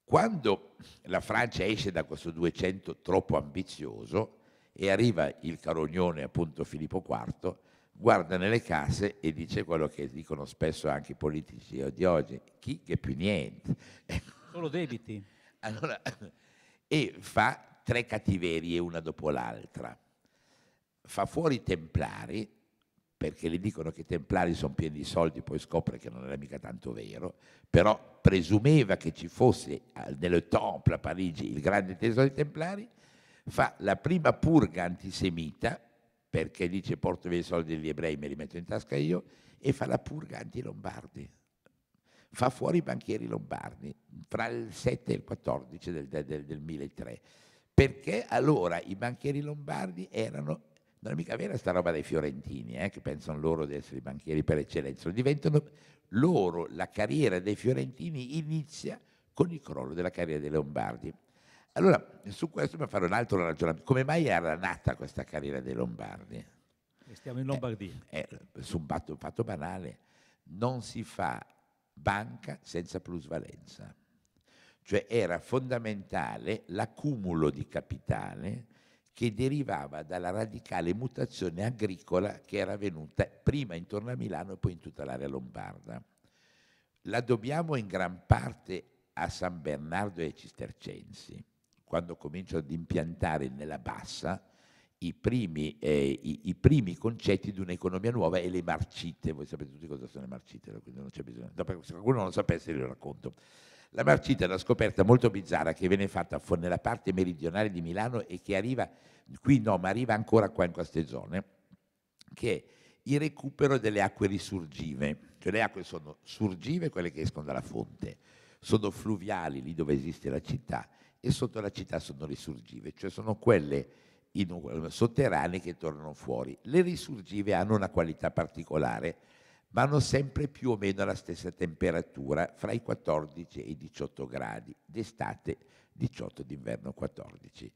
Quando la Francia esce da questo 200 troppo ambizioso e arriva il carognone appunto Filippo IV, guarda nelle case e dice quello che dicono spesso anche i politici di oggi, chi che più niente. Solo debiti. Allora, e fa tre cattiverie una dopo l'altra. Fa fuori i templari, perché le dicono che i templari sono pieni di soldi, poi scopre che non era mica tanto vero, però presumeva che ci fosse nel Temple a Parigi il grande tesoro dei templari, fa la prima purga antisemita perché dice porto via i soldi degli ebrei, me li metto in tasca io, e fa la purga anti-lombardi. Fa fuori i banchieri lombardi fra il 7 e il 14 del, del, del 1003, perché allora i banchieri lombardi erano non è mica vera sta roba dei fiorentini, eh, che pensano loro di essere i banchieri per eccellenza. Diventano loro, la carriera dei fiorentini inizia con il crollo della carriera dei Lombardi. Allora, su questo per fare un altro ragionamento, come mai era nata questa carriera dei Lombardi? stiamo in Lombardia. Eh, eh, su un fatto, un fatto banale, non si fa banca senza plusvalenza. Cioè era fondamentale l'accumulo di capitale che derivava dalla radicale mutazione agricola che era avvenuta prima intorno a Milano e poi in tutta l'area lombarda. La dobbiamo in gran parte a San Bernardo e ai Cistercensi quando comincio ad impiantare nella bassa i primi, eh, i, i primi concetti di un'economia nuova e le marcite. Voi sapete tutti cosa sono le marcite, quindi non c'è bisogno. Dopo, se qualcuno non lo sapesse, glielo racconto. La marcita è una scoperta molto bizzarra che viene fatta nella parte meridionale di Milano e che arriva qui, no, ma arriva ancora qua in queste zone, che è il recupero delle acque risurgive. Cioè le acque sono surgive, quelle che escono dalla fonte, sono fluviali lì dove esiste la città e sotto la città sono risurgive, cioè sono quelle sotterranee che tornano fuori. Le risurgive hanno una qualità particolare, vanno sempre più o meno alla stessa temperatura, fra i 14 e i 18 gradi, d'estate 18, d'inverno 14.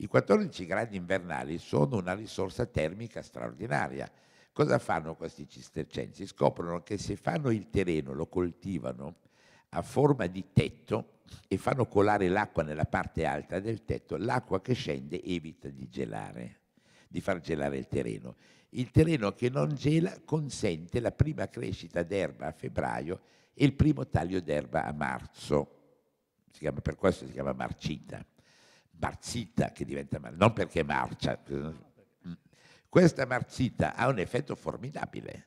I 14 gradi invernali sono una risorsa termica straordinaria. Cosa fanno questi cistercensi? Scoprono che se fanno il terreno, lo coltivano, a forma di tetto e fanno colare l'acqua nella parte alta del tetto, l'acqua che scende evita di gelare, di far gelare il terreno. Il terreno che non gela consente la prima crescita d'erba a febbraio e il primo taglio d'erba a marzo. Chiama, per questo si chiama marcita. Marzita che diventa mar- non perché marcia. Questa marzita ha un effetto formidabile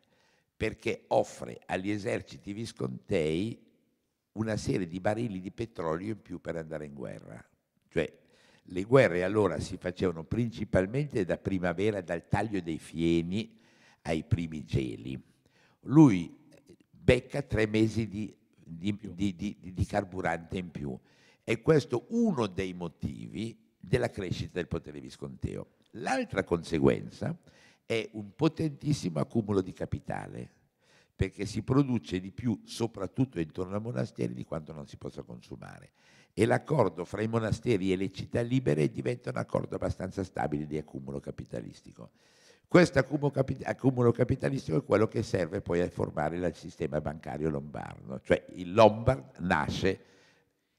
perché offre agli eserciti viscontei una serie di barili di petrolio in più per andare in guerra. Cioè, le guerre allora si facevano principalmente da primavera, dal taglio dei fieni ai primi geli. Lui eh, becca tre mesi di, di, di, di carburante in più. E questo uno dei motivi della crescita del potere visconteo. L'altra conseguenza è un potentissimo accumulo di capitale perché si produce di più soprattutto intorno ai monasteri di quanto non si possa consumare e l'accordo fra i monasteri e le città libere diventa un accordo abbastanza stabile di accumulo capitalistico. Questo accumulo, capitalistico è quello che serve poi a formare il sistema bancario lombardo, cioè il Lombard nasce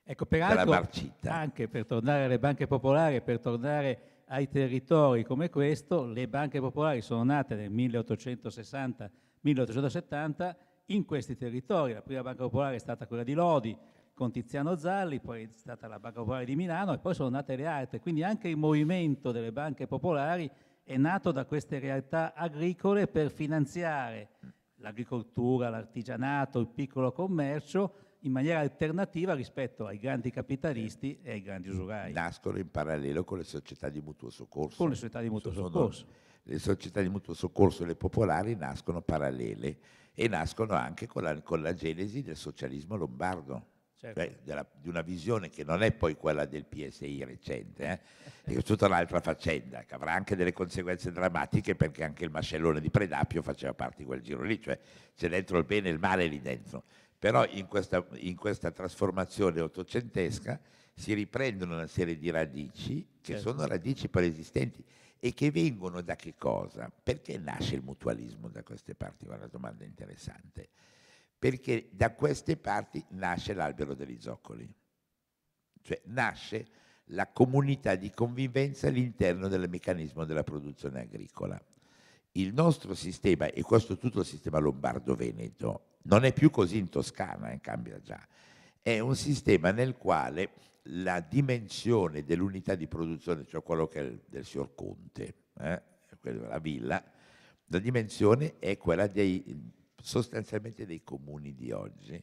ecco, dalla marcita. Anche per tornare alle banche popolari, per tornare ai territori come questo, le banche popolari sono nate nel 1860 1870 in questi territori. La prima banca popolare è stata quella di Lodi con Tiziano Zalli, poi è stata la banca popolare di Milano e poi sono nate le altre. Quindi anche il movimento delle banche popolari è nato da queste realtà agricole per finanziare l'agricoltura, l'artigianato, il piccolo commercio in maniera alternativa rispetto ai grandi capitalisti e ai grandi usurai. Nascono in parallelo con le società di mutuo soccorso. Con le società di mutuo soccorso. Sono le società di mutuo soccorso e le popolari nascono parallele e nascono anche con la, con la genesi del socialismo lombardo. Certo. Cioè, della, di una visione che non è poi quella del PSI recente, eh? è tutta un'altra faccenda che avrà anche delle conseguenze drammatiche perché anche il mascellone di Predapio faceva parte di quel giro lì, cioè c'è dentro il bene e il male lì dentro. Però in questa, in questa trasformazione ottocentesca si riprendono una serie di radici che certo. sono radici preesistenti e che vengono da che cosa? Perché nasce il mutualismo da queste parti? È una domanda interessante. Perché da queste parti nasce l'albero degli zoccoli, cioè nasce la comunità di convivenza all'interno del meccanismo della produzione agricola. Il nostro sistema, e questo tutto il sistema lombardo-veneto, non è più così in Toscana, eh, cambia già, è un sistema nel quale la dimensione dell'unità di produzione, cioè quello che è del signor Conte, eh, la villa, la dimensione è quella dei, sostanzialmente dei comuni di oggi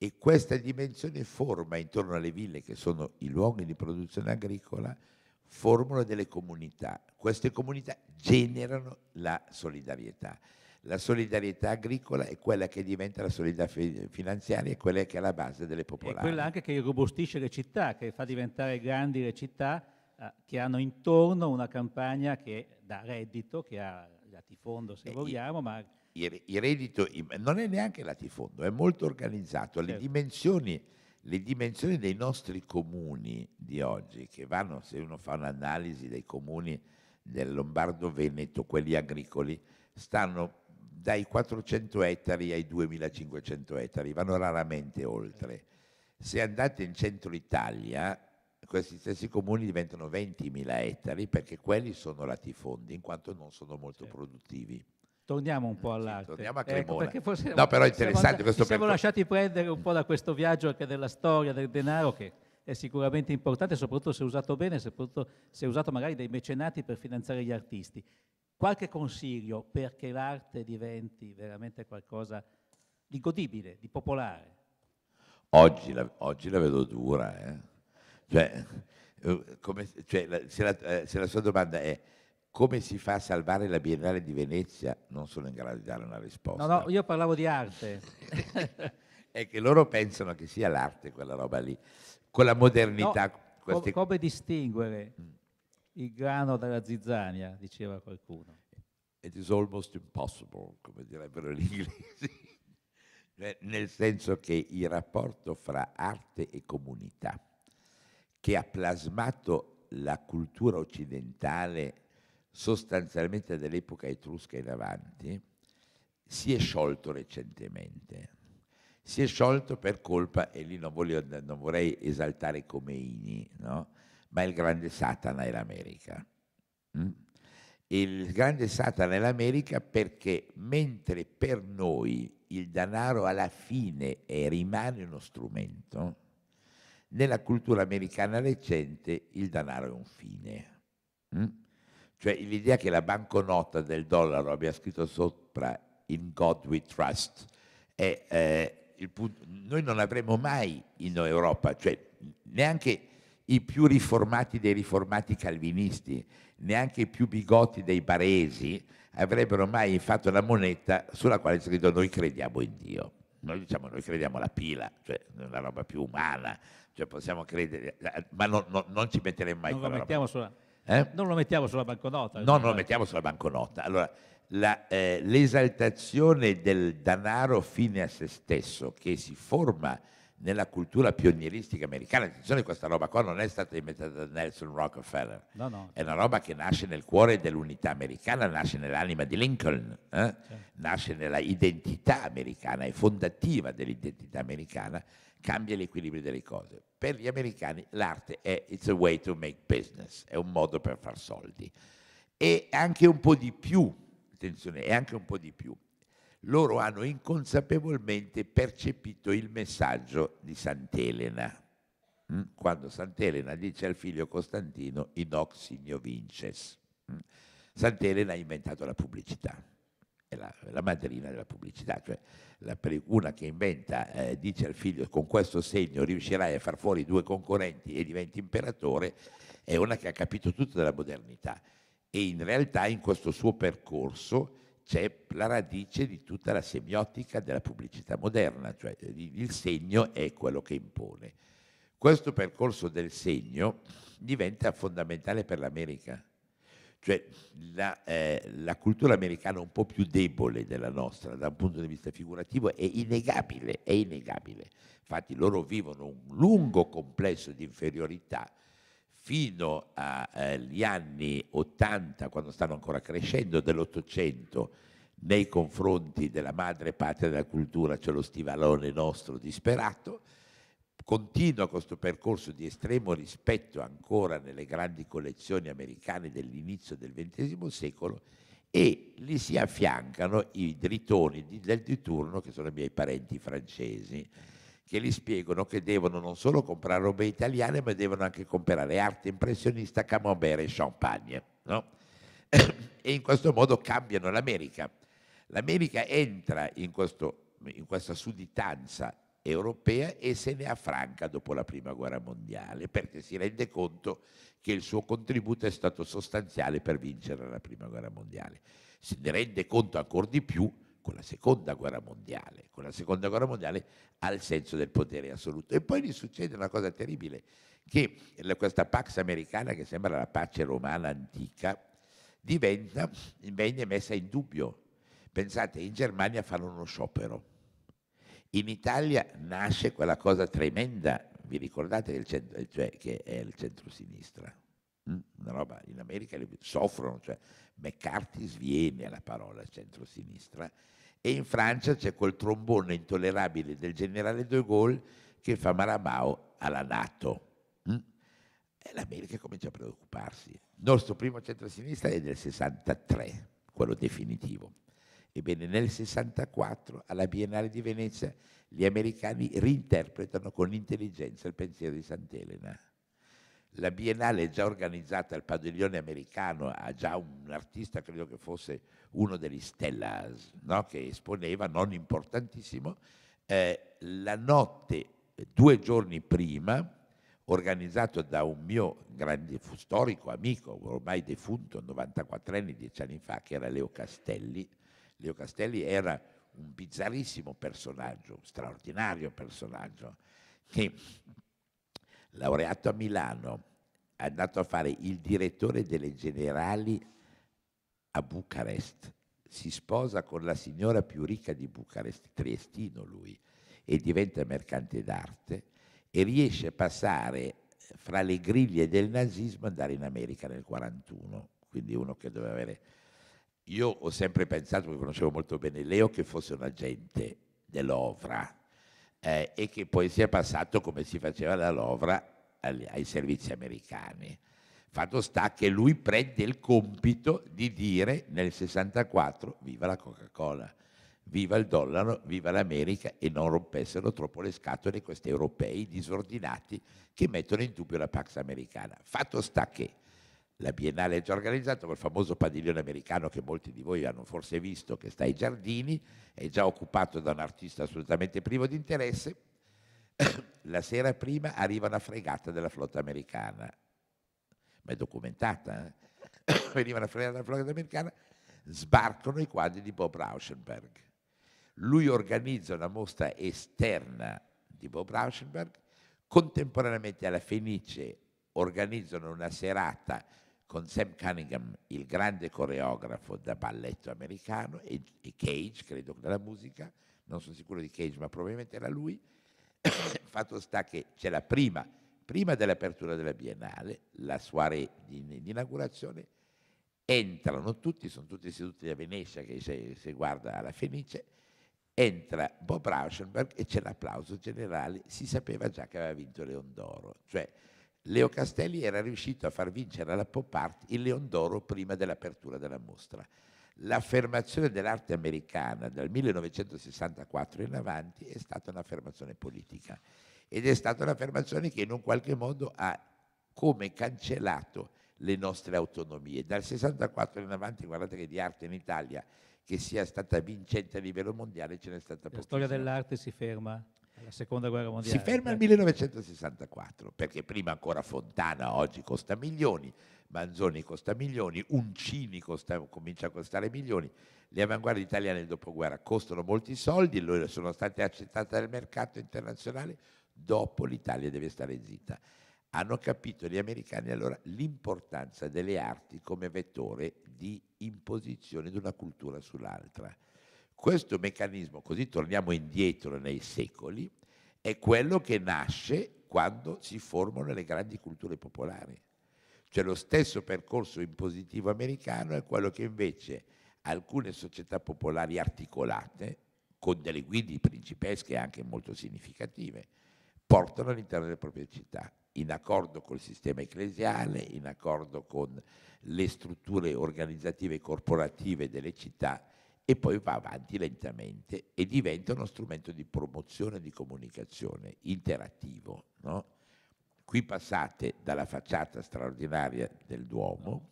e questa dimensione forma intorno alle ville che sono i luoghi di produzione agricola, formano delle comunità. Queste comunità generano la solidarietà la solidarietà agricola è quella che diventa la solidarietà finanziaria, è quella che è alla base delle popolari. È quella anche che robustisce le città, che fa diventare grandi le città eh, che hanno intorno una campagna che dà reddito, che ha latifondo se eh, vogliamo, ma... Il, reddito non è neanche latifondo, è molto organizzato. Le, certo. dimensioni, le dimensioni dei nostri comuni di oggi, che vanno, se uno fa un'analisi dei comuni del Lombardo-Veneto, quelli agricoli, stanno dai 400 ettari ai 2500 ettari, vanno raramente oltre. Se andate in centro Italia, questi stessi comuni diventano 20.000 ettari perché quelli sono latifondi in quanto non sono molto certo. produttivi. Torniamo un po' all'arte. Sì, torniamo a ecco, Cremona. Ecco, forse no, però è interessante siamo, questo Ci siamo lasciati prendere un po' da questo viaggio anche della storia del denaro che è sicuramente importante, soprattutto se usato bene, soprattutto se usato magari dai mecenati per finanziare gli artisti qualche consiglio perché l'arte diventi veramente qualcosa di godibile, di popolare? Oggi la, oggi la vedo dura, eh? cioè, eh, come, cioè, se, la, eh, se la sua domanda è come si fa a salvare la Biennale di Venezia, non sono in grado di dare una risposta. No, no, io parlavo di arte. è che loro pensano che sia l'arte quella roba lì, con la modernità. No, queste... Come distinguere mm il grano dalla zizzania, diceva qualcuno. It is almost impossible, come direbbero gli inglesi, cioè, nel senso che il rapporto fra arte e comunità, che ha plasmato la cultura occidentale sostanzialmente dall'epoca etrusca in avanti, si è sciolto recentemente. Si è sciolto per colpa, e lì non, voglio, non vorrei esaltare Comeini, no? ma il grande Satana è l'America. Mm? Il grande Satana è l'America perché mentre per noi il denaro alla fine è, rimane uno strumento, nella cultura americana recente il denaro è un fine. Mm? Cioè l'idea che la banconota del dollaro abbia scritto sopra in God we trust è eh, il punto. Noi non avremo mai in Europa, cioè neanche i più riformati dei riformati calvinisti, neanche i più bigotti dei baresi avrebbero mai fatto la moneta sulla quale è scritto noi crediamo in Dio. Noi diciamo noi crediamo alla pila, cioè una roba più umana, cioè possiamo credere, ma no, no, non ci metteremo mai non lo mettiamo sulla, eh? Non lo mettiamo sulla banconota. No, cioè, non lo mettiamo sulla banconota. Allora, la, eh, l'esaltazione del danaro fine a se stesso che si forma nella cultura pionieristica americana. Attenzione, questa roba qua non è stata inventata da Nelson Rockefeller, no, no. è una roba che nasce nel cuore dell'unità americana, nasce nell'anima di Lincoln, eh? certo. nasce nella identità americana, è fondativa dell'identità americana, cambia l'equilibrio delle cose. Per gli americani l'arte è it's a way to make business, è un modo per far soldi. E anche un po' di più, attenzione, è anche un po' di più loro hanno inconsapevolmente percepito il messaggio di Sant'Elena, mm? quando Sant'Elena dice al figlio Costantino inox signor vinces. Mm? Sant'Elena ha inventato la pubblicità, è la, la madrina della pubblicità, cioè la, una che inventa, eh, dice al figlio con questo segno riuscirai a far fuori due concorrenti e diventi imperatore, è una che ha capito tutto della modernità e in realtà in questo suo percorso c'è la radice di tutta la semiotica della pubblicità moderna, cioè eh, il segno è quello che impone. Questo percorso del segno diventa fondamentale per l'America, cioè la, eh, la, cultura americana un po' più debole della nostra da un punto di vista figurativo è innegabile, è innegabile. Infatti loro vivono un lungo complesso di inferiorità fino agli anni 80, quando stanno ancora crescendo, dell'Ottocento, nei confronti della madre patria della cultura, cioè lo stivalone nostro disperato, continua questo percorso di estremo rispetto ancora nelle grandi collezioni americane dell'inizio del XX secolo e li si affiancano i dritoni del di turno che sono i miei parenti francesi che gli spiegano che devono non solo comprare robe italiane, ma devono anche comprare arte impressionista, camembert e champagne. No? e in questo modo cambiano l'America. L'America entra in, questo, in questa sudditanza europea e se ne affranca dopo la Prima Guerra Mondiale, perché si rende conto che il suo contributo è stato sostanziale per vincere la Prima Guerra Mondiale. Se ne rende conto ancora di più con la seconda guerra mondiale, con la seconda guerra mondiale al senso del potere assoluto. E poi gli succede una cosa terribile, che questa Pax americana, che sembra la pace romana antica, diventa, viene messa in dubbio. Pensate, in Germania fanno uno sciopero. In Italia nasce quella cosa tremenda, vi ricordate che, centro, cioè, che è il centro-sinistra? Mm, una roba in America soffrono, cioè McCarthy sviene alla parola centrosinistra e in Francia c'è quel trombone intollerabile del generale De Gaulle che fa Marabao alla Nato. Mm? E l'America comincia a preoccuparsi. Il nostro primo centrosinistra è del 63, quello definitivo. Ebbene, nel 64, alla Biennale di Venezia, gli americani reinterpretano con intelligenza il pensiero di Sant'Elena la Biennale è già organizzata al padiglione americano, ha già un artista, credo che fosse uno degli Stellas, no? che esponeva, non importantissimo. Eh, la notte, due giorni prima, organizzato da un mio grande storico amico, ormai defunto, 94 anni, 10 anni fa, che era Leo Castelli. Leo Castelli era un bizzarrissimo personaggio, straordinario personaggio, che laureato a Milano, è andato a fare il direttore delle generali a Bucarest. Si sposa con la signora più ricca di Bucarest, triestino lui, e diventa mercante d'arte e riesce a passare fra le griglie del nazismo e andare in America nel 1941. Quindi uno che doveva avere... Io ho sempre pensato, perché conoscevo molto bene Leo, che fosse un agente dell'Ovra, eh, e che poi sia passato come si faceva la Lovra agli, ai servizi americani. Fatto sta che lui prende il compito di dire nel 64 viva la Coca-Cola, viva il dollaro, viva l'America e non rompessero troppo le scatole questi europei disordinati che mettono in dubbio la Pax americana. Fatto sta che la Biennale è già organizzata col famoso padiglione americano che molti di voi hanno forse visto che sta ai giardini, è già occupato da un artista assolutamente privo di interesse. la sera prima arriva una fregata della flotta americana, ma è documentata, eh? veniva una fregata della flotta americana, sbarcano i quadri di Bob Rauschenberg. Lui organizza una mostra esterna di Bob Rauschenberg, contemporaneamente alla Fenice organizzano una serata con Sam Cunningham, il grande coreografo da balletto americano, e, e Cage, credo nella musica, non sono sicuro di Cage, ma probabilmente era lui. Fatto sta che c'è la prima, prima dell'apertura della Biennale, la soirée di, di inaugurazione, entrano tutti, sono tutti seduti a Venezia che se, se guarda alla Fenice, entra Bob Rauschenberg e c'è l'applauso generale, si sapeva già che aveva vinto Leon d'Oro, cioè Leo Castelli era riuscito a far vincere alla Pop Art il Leon d'Oro prima dell'apertura della mostra. L'affermazione dell'arte americana dal 1964 in avanti è stata un'affermazione politica ed è stata un'affermazione che in un qualche modo ha come cancellato le nostre autonomie. Dal 64 in avanti, guardate che di arte in Italia che sia stata vincente a livello mondiale ce n'è stata poca. La storia dell'arte si ferma la seconda guerra mondiale. Si ferma al 1964, eh. perché prima ancora Fontana oggi costa milioni, Manzoni costa milioni, Uncini costa, comincia a costare milioni. Le avanguardie italiane del dopoguerra costano molti soldi, sono state accettate dal mercato internazionale, dopo l'Italia deve stare zitta. Hanno capito gli americani allora l'importanza delle arti come vettore di imposizione di una cultura sull'altra questo meccanismo, così torniamo indietro nei secoli, è quello che nasce quando si formano le grandi culture popolari. Cioè lo stesso percorso impositivo americano è quello che invece alcune società popolari articolate, con delle guide principesche anche molto significative, portano all'interno delle proprie città, in accordo col sistema ecclesiale, in accordo con le strutture organizzative e corporative delle città e poi va avanti lentamente e diventa uno strumento di promozione di comunicazione interattivo. No? Qui passate dalla facciata straordinaria del Duomo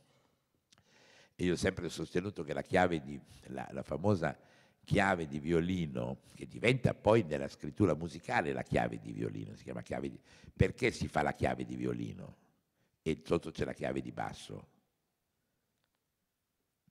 e io ho sempre sostenuto che la, chiave di, la, la famosa chiave di violino, che diventa poi nella scrittura musicale la chiave di violino, si chiama chiave di, perché si fa la chiave di violino e sotto c'è la chiave di basso?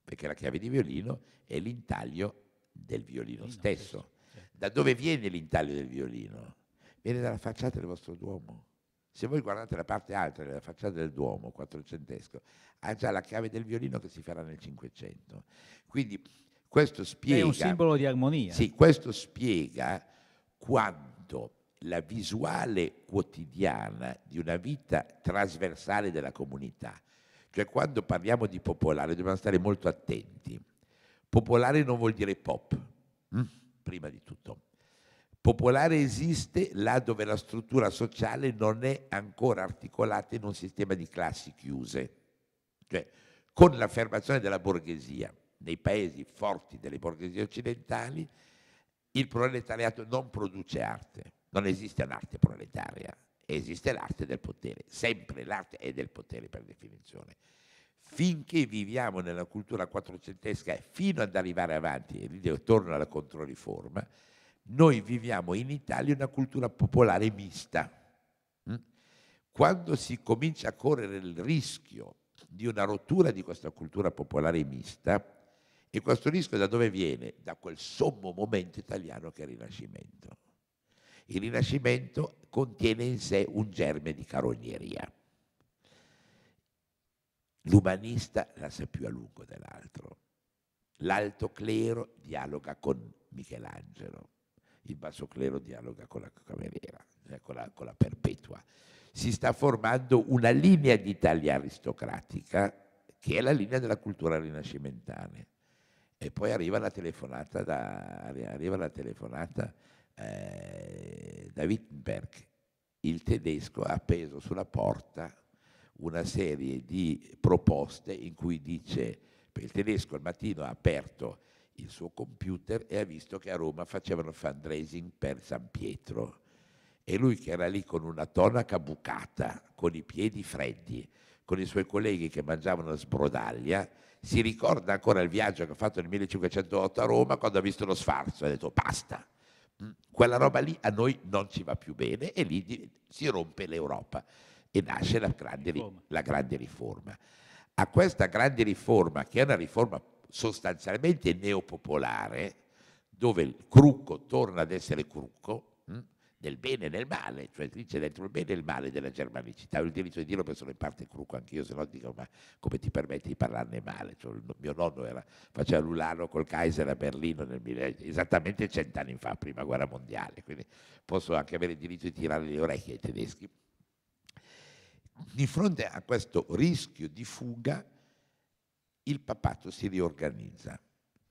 perché la chiave di violino è l'intaglio del violino, stesso. Da dove viene l'intaglio del violino? Viene dalla facciata del vostro Duomo. Se voi guardate la parte alta della facciata del Duomo, quattrocentesco, ha già la chiave del violino che si farà nel Cinquecento. Quindi questo spiega... È un simbolo di armonia. Sì, questo spiega quanto la visuale quotidiana di una vita trasversale della comunità cioè quando parliamo di popolare dobbiamo stare molto attenti. Popolare non vuol dire pop, mm? prima di tutto. Popolare esiste là dove la struttura sociale non è ancora articolata in un sistema di classi chiuse. Cioè, con l'affermazione della borghesia nei paesi forti delle borghesie occidentali, il proletariato non produce arte, non esiste un'arte proletaria, esiste l'arte del potere, sempre l'arte è del potere per definizione. Finché viviamo nella cultura quattrocentesca e fino ad arrivare avanti, e torno alla controriforma, noi viviamo in Italia una cultura popolare mista. Mm? Quando si comincia a correre il rischio di una rottura di questa cultura popolare mista, e questo rischio da dove viene? Da quel sommo momento italiano che è il Rinascimento il Rinascimento contiene in sé un germe di carogneria. L'umanista la sa più a lungo dell'altro. L'alto clero dialoga con Michelangelo, il basso clero dialoga con la cameriera, eh, con, la, con la perpetua. Si sta formando una linea d'Italia aristocratica che è la linea della cultura rinascimentale. E poi arriva la telefonata, da, arriva la telefonata eh, da Wittenberg, il tedesco ha appeso sulla porta una serie di proposte in cui dice, il tedesco al mattino ha aperto il suo computer e ha visto che a Roma facevano fundraising per San Pietro e lui che era lì con una tonaca bucata, con i piedi freddi, con i suoi colleghi che mangiavano sbrodaglia, si ricorda ancora il viaggio che ha fatto nel 1508 a Roma quando ha visto lo sfarzo ha detto basta, quella roba lì a noi non ci va più bene e lì si rompe l'Europa e nasce la grande, la grande riforma. A questa grande riforma, che è una riforma sostanzialmente neopopolare, dove il crucco torna ad essere crucco, del bene e del male, cioè lì c'è dentro il bene e il male della germanicità. Ho il diritto di dirlo perché sono in parte cruco io, se no dico ma come ti permetti di parlarne male? Cioè, mio nonno era, faceva l'ulano col Kaiser a Berlino nel, esattamente cent'anni fa, prima guerra mondiale, quindi posso anche avere il diritto di tirare le orecchie ai tedeschi. Di fronte a questo rischio di fuga, il papato si riorganizza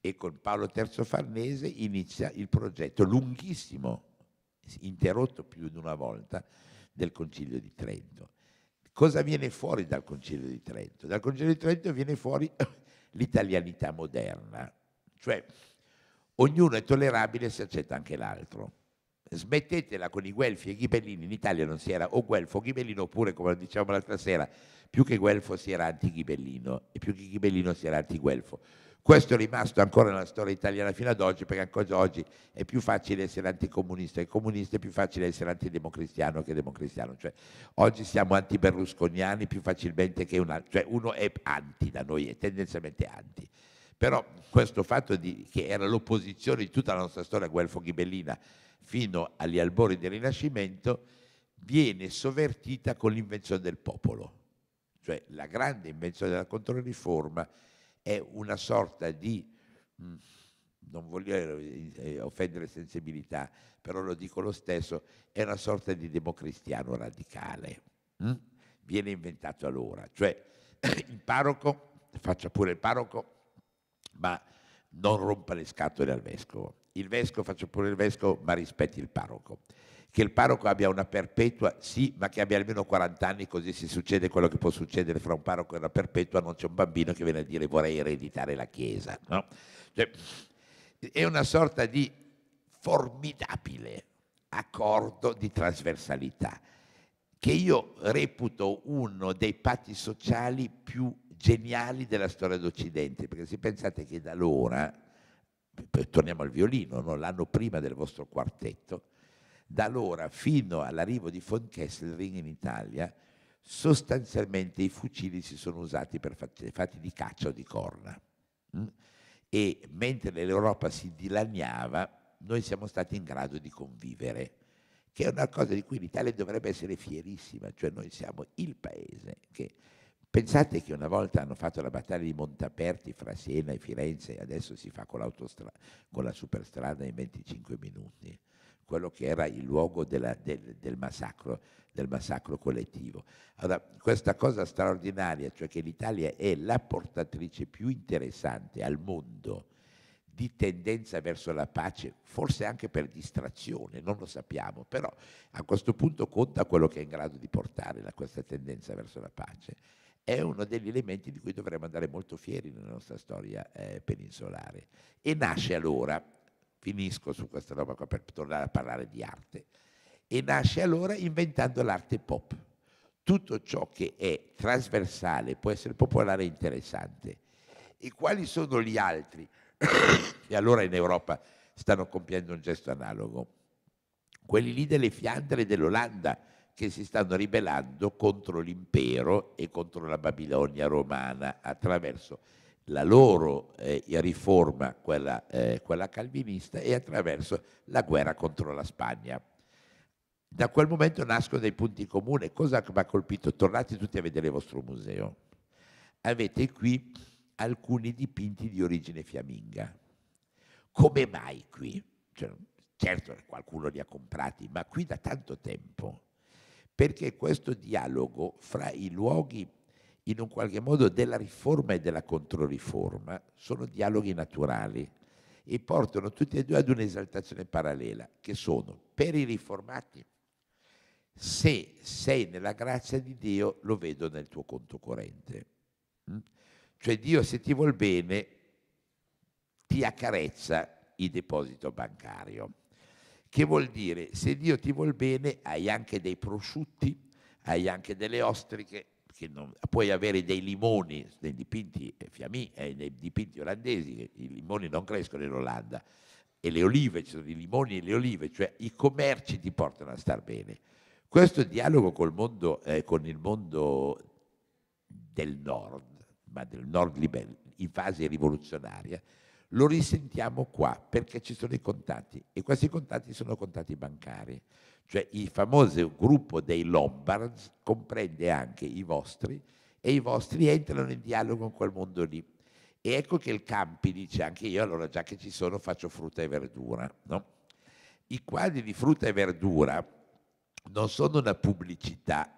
e con Paolo III Farnese inizia il progetto lunghissimo interrotto più di una volta, del Concilio di Trento. Cosa viene fuori dal Concilio di Trento? Dal Concilio di Trento viene fuori l'italianità moderna, cioè ognuno è tollerabile se accetta anche l'altro. Smettetela con i Guelfi e i Ghibellini, in Italia non si era o Guelfo o Ghibellino, oppure come diciamo l'altra sera, più che Guelfo si era anti-Ghibellino e più che Ghibellino si era anti-Guelfo. Questo è rimasto ancora nella storia italiana fino ad oggi, perché ancora oggi è più facile essere anticomunista che comunista, è più facile essere antidemocristiano che democristiano. Cioè, oggi siamo anti-berlusconiani più facilmente che un altro. cioè uno è anti da noi, è tendenzialmente anti. Però questo fatto di, che era l'opposizione di tutta la nostra storia guelfo-ghibellina fino agli albori del Rinascimento viene sovvertita con l'invenzione del popolo. Cioè la grande invenzione della Controriforma è una sorta di, mm, non voglio eh, eh, offendere sensibilità, però lo dico lo stesso, è una sorta di democristiano radicale. Mm? Viene inventato allora, cioè il parroco, faccia pure il parroco, ma non rompa le scatole al vescovo. Il vescovo, faccia pure il vescovo, ma rispetti il parroco che il parroco abbia una perpetua, sì, ma che abbia almeno 40 anni, così si succede quello che può succedere fra un parroco e una perpetua, non c'è un bambino che viene a dire vorrei ereditare la Chiesa. No? Cioè, è una sorta di formidabile accordo di trasversalità che io reputo uno dei patti sociali più geniali della storia d'Occidente, perché se pensate che da allora, torniamo al violino, no? l'anno prima del vostro quartetto, da allora fino all'arrivo di von Kesselring in Italia, sostanzialmente i fucili si sono usati per cioè, fatti di caccia o di corna. Mm? E mentre l'Europa si dilaniava, noi siamo stati in grado di convivere, che è una cosa di cui l'Italia dovrebbe essere fierissima, cioè noi siamo il paese che... Pensate che una volta hanno fatto la battaglia di Montaperti fra Siena e Firenze e adesso si fa con, con la superstrada in 25 minuti quello che era il luogo della, del, del, massacro, del, massacro, collettivo. Allora, questa cosa straordinaria, cioè che l'Italia è la portatrice più interessante al mondo di tendenza verso la pace, forse anche per distrazione, non lo sappiamo, però a questo punto conta quello che è in grado di portare la, questa tendenza verso la pace. È uno degli elementi di cui dovremmo andare molto fieri nella nostra storia eh, peninsolare. E nasce allora, finisco su questa roba qua per tornare a parlare di arte, e nasce allora inventando l'arte pop. Tutto ciò che è trasversale può essere popolare e interessante. E quali sono gli altri che allora in Europa stanno compiendo un gesto analogo? Quelli lì delle Fiandre e dell'Olanda che si stanno ribellando contro l'impero e contro la Babilonia romana attraverso la loro eh, riforma, quella, eh, quella, calvinista, e attraverso la guerra contro la Spagna. Da quel momento nascono dei punti comuni. Cosa mi ha colpito? Tornate tutti a vedere il vostro museo. Avete qui alcuni dipinti di origine fiamminga. Come mai qui? Cioè, certo qualcuno li ha comprati, ma qui da tanto tempo. Perché questo dialogo fra i luoghi in un qualche modo della riforma e della controriforma sono dialoghi naturali e portano tutti e due ad un'esaltazione parallela, che sono per i riformati, se sei nella grazia di Dio lo vedo nel tuo conto corrente. Mm? Cioè Dio se ti vuol bene ti accarezza il deposito bancario, che vuol dire se Dio ti vuol bene hai anche dei prosciutti, hai anche delle ostriche, che non, puoi avere dei limoni, nei dipinti eh, eh, dei dipinti olandesi, i limoni non crescono in Olanda, e le olive, ci sono i limoni e le olive, cioè i commerci ti portano a star bene. Questo dialogo col mondo, eh, con il mondo del nord, ma del nord libero, in fase rivoluzionaria, lo risentiamo qua perché ci sono i contatti e questi contatti sono contatti bancari. Cioè il famoso gruppo dei Lombards comprende anche i vostri e i vostri entrano in dialogo con quel mondo lì. E ecco che il Campi dice anche io, allora già che ci sono faccio frutta e verdura. No? I quadri di frutta e verdura non sono una pubblicità,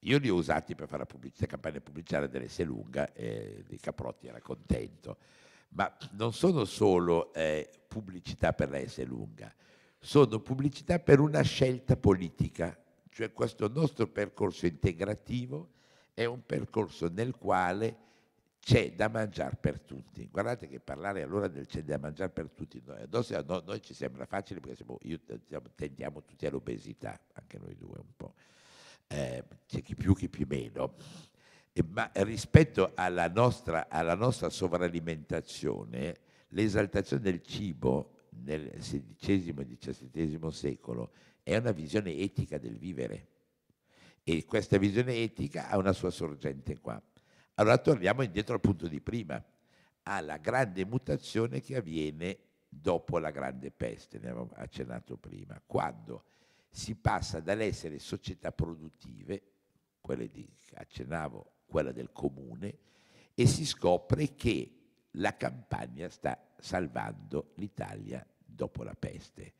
io li ho usati per fare la pubblicità, campagna pubblicitaria lunga e eh, di Caprotti era contento, ma non sono solo eh, pubblicità per la lunga sono pubblicità per una scelta politica, cioè questo nostro percorso integrativo è un percorso nel quale c'è da mangiare per tutti. Guardate che parlare allora del c'è da mangiare per tutti, noi, adesso, no, noi ci sembra facile perché siamo, io, tendiamo tutti all'obesità, anche noi due un po', eh, c'è chi più, chi più meno, eh, ma rispetto alla nostra, alla nostra sovralimentazione, l'esaltazione del cibo nel XVI e XVII secolo è una visione etica del vivere e questa visione etica ha una sua sorgente qua. Allora torniamo indietro al punto di prima, alla grande mutazione che avviene dopo la grande peste, ne avevo accennato prima, quando si passa dall'essere società produttive, quelle di accennavo, quella del comune, e si scopre che la campagna sta salvando l'Italia dopo la peste.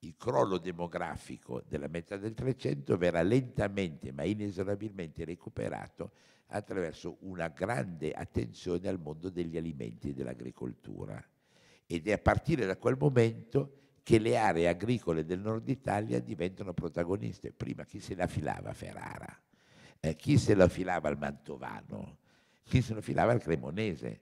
Il crollo demografico della metà del Trecento verrà lentamente ma inesorabilmente recuperato attraverso una grande attenzione al mondo degli alimenti e dell'agricoltura. Ed è a partire da quel momento che le aree agricole del nord Italia diventano protagoniste. Prima chi se la filava a Ferrara, eh, chi se la filava al Mantovano, chi se la filava al Cremonese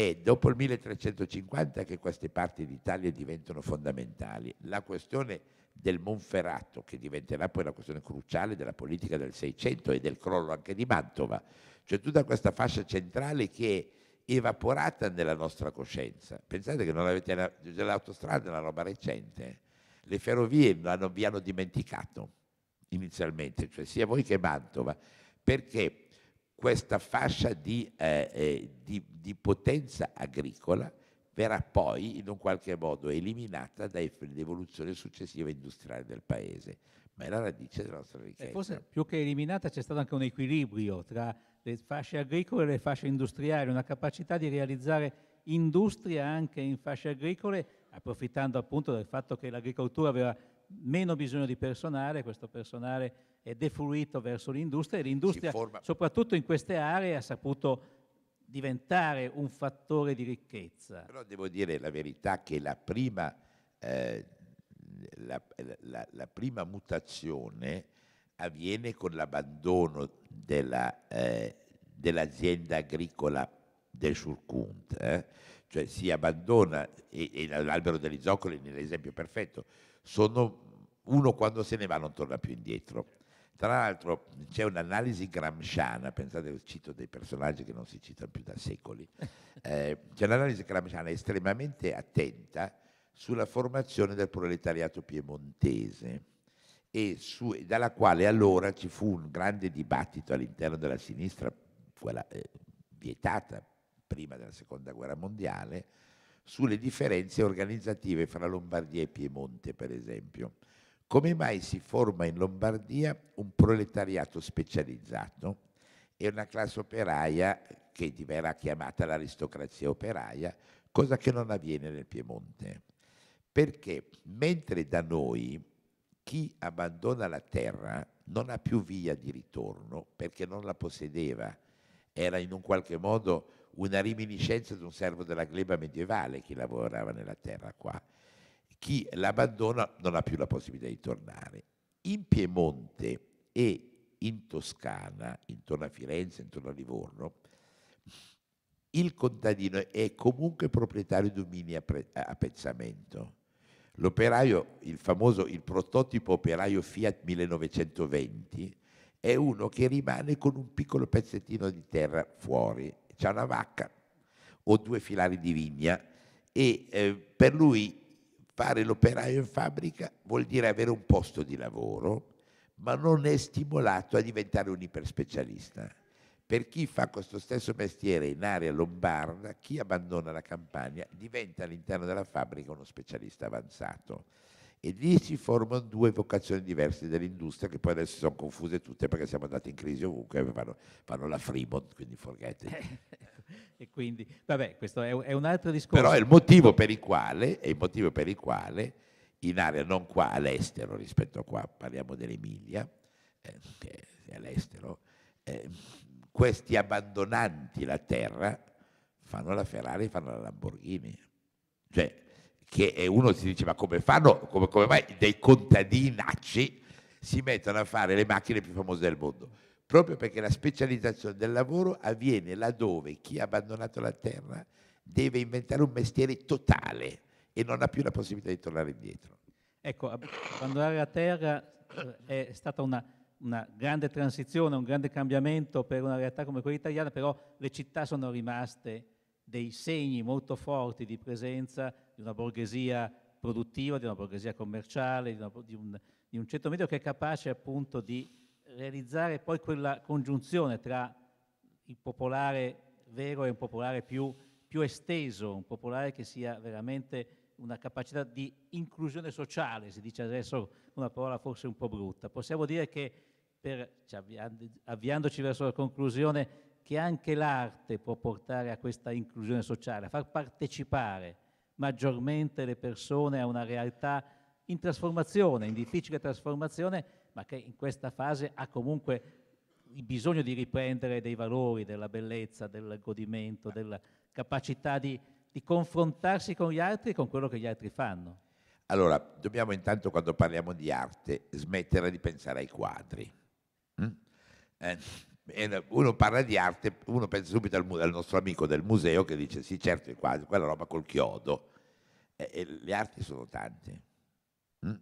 è dopo il 1350 che queste parti d'Italia diventano fondamentali. La questione del Monferrato, che diventerà poi la questione cruciale della politica del Seicento e del crollo anche di Mantova, cioè tutta questa fascia centrale che è evaporata nella nostra coscienza. Pensate che non avete cioè l'autostrada, è una roba recente. Eh. Le ferrovie vi hanno dimenticato inizialmente, cioè sia voi che Mantova, perché questa fascia di, eh, eh, di, di, potenza agricola verrà poi in un qualche modo eliminata dall'evoluzione successiva industriale del paese, ma è la radice della nostra ricchezza. E forse più che eliminata c'è stato anche un equilibrio tra le fasce agricole e le fasce industriali, una capacità di realizzare industria anche in fasce agricole, approfittando appunto del fatto che l'agricoltura aveva meno bisogno di personale, questo personale è defluito verso l'industria e l'industria, soprattutto in queste aree, ha saputo diventare un fattore di ricchezza. Però devo dire la verità che la prima, eh, la, la, la prima mutazione avviene con l'abbandono della, eh, dell'azienda agricola del Surcunt, eh? cioè si abbandona, e, e l'albero degli zoccoli è l'esempio perfetto, sono uno quando se ne va non torna più indietro. Tra l'altro c'è un'analisi gramsciana, pensate, cito dei personaggi che non si citano più da secoli, eh, c'è un'analisi gramsciana estremamente attenta sulla formazione del proletariato piemontese, su, dalla quale allora ci fu un grande dibattito all'interno della sinistra, quella eh, vietata prima della seconda guerra mondiale, sulle differenze organizzative fra Lombardia e Piemonte, per esempio come mai si forma in Lombardia un proletariato specializzato e una classe operaia che verrà chiamata l'aristocrazia operaia, cosa che non avviene nel Piemonte. Perché mentre da noi chi abbandona la terra non ha più via di ritorno perché non la possedeva, era in un qualche modo una riminiscenza di un servo della gleba medievale chi lavorava nella terra qua chi l'abbandona non ha più la possibilità di tornare. In Piemonte e in Toscana, intorno a Firenze, intorno a Livorno, il contadino è comunque proprietario di un mini appezzamento. L'operaio, il famoso, il prototipo operaio Fiat 1920, è uno che rimane con un piccolo pezzettino di terra fuori, c'è una vacca o due filari di vigna e eh, per lui Fare l'operaio in fabbrica vuol dire avere un posto di lavoro, ma non è stimolato a diventare un iperspecialista. Per chi fa questo stesso mestiere in area lombarda, chi abbandona la campagna diventa all'interno della fabbrica uno specialista avanzato e lì si formano due vocazioni diverse dell'industria che poi adesso si sono confuse tutte perché siamo andati in crisi ovunque, fanno, fanno la Fremont, quindi forget e quindi, vabbè, questo è, è un altro discorso. Però è il motivo per il quale, è il motivo per il quale in area non qua all'estero rispetto a qua, parliamo dell'Emilia, eh, che è all'estero, eh, questi abbandonanti la terra fanno la Ferrari, fanno la Lamborghini. Cioè, che uno si dice ma come fanno, come, come mai dei contadinacci si mettono a fare le macchine più famose del mondo? Proprio perché la specializzazione del lavoro avviene laddove chi ha abbandonato la terra deve inventare un mestiere totale e non ha più la possibilità di tornare indietro. Ecco, abbandonare la terra eh, è stata una, una, grande transizione, un grande cambiamento per una realtà come quella italiana, però le città sono rimaste dei segni molto forti di presenza di una borghesia produttiva, di una borghesia commerciale, di, una, di, un, di un, centro medio che è capace appunto di realizzare poi quella congiunzione tra il popolare vero e un popolare più, più esteso, un popolare che sia veramente una capacità di inclusione sociale, si dice adesso una parola forse un po' brutta. Possiamo dire che, per, cioè, avviandoci verso la conclusione, che anche l'arte può portare a questa inclusione sociale, a far partecipare maggiormente le persone a una realtà in trasformazione, in difficile trasformazione, ma che in questa fase ha comunque il bisogno di riprendere dei valori, della bellezza, del godimento, della capacità di, di confrontarsi con gli altri e con quello che gli altri fanno. Allora, dobbiamo intanto quando parliamo di arte smettere di pensare ai quadri. Mm? Eh, eh, uno parla di arte, uno pensa subito al, al, nostro amico del museo che dice sì certo il quadro, quella roba col chiodo. E le arti sono tante mh? Mm?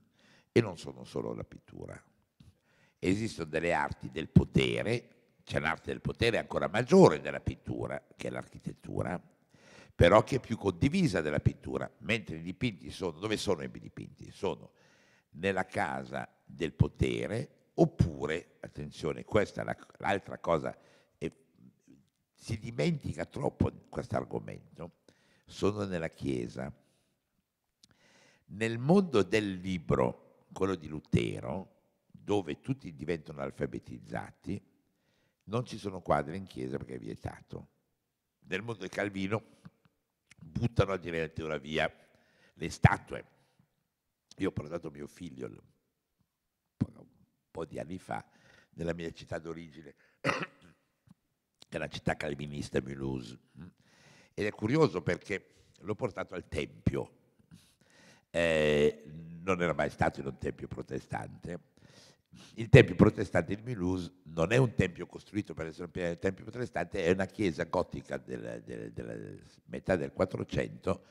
e non sono solo la pittura. Esistono delle arti del potere, c'è un'arte del potere ancora maggiore della pittura, che è l'architettura, però che è più condivisa della pittura, mentre i dipinti sono, dove sono i dipinti? Sono nella casa del potere oppure, attenzione, questa è l'altra cosa, è, si dimentica troppo questo argomento, sono nella chiesa nel mondo del libro, quello di Lutero, dove tutti diventano alfabetizzati, non ci sono quadri in chiesa perché è vietato. Nel mondo di Calvino buttano addirittura via le statue. Io ho portato mio figlio un po' di anni fa nella mia città d'origine, che è la città calvinista Mulhouse. Ed è curioso perché l'ho portato al Tempio eh, non era mai stato in un tempio protestante. Il tempio protestante di Milouse non è un tempio costruito per essere un tempio protestante, è una chiesa gotica della, della, della metà del 400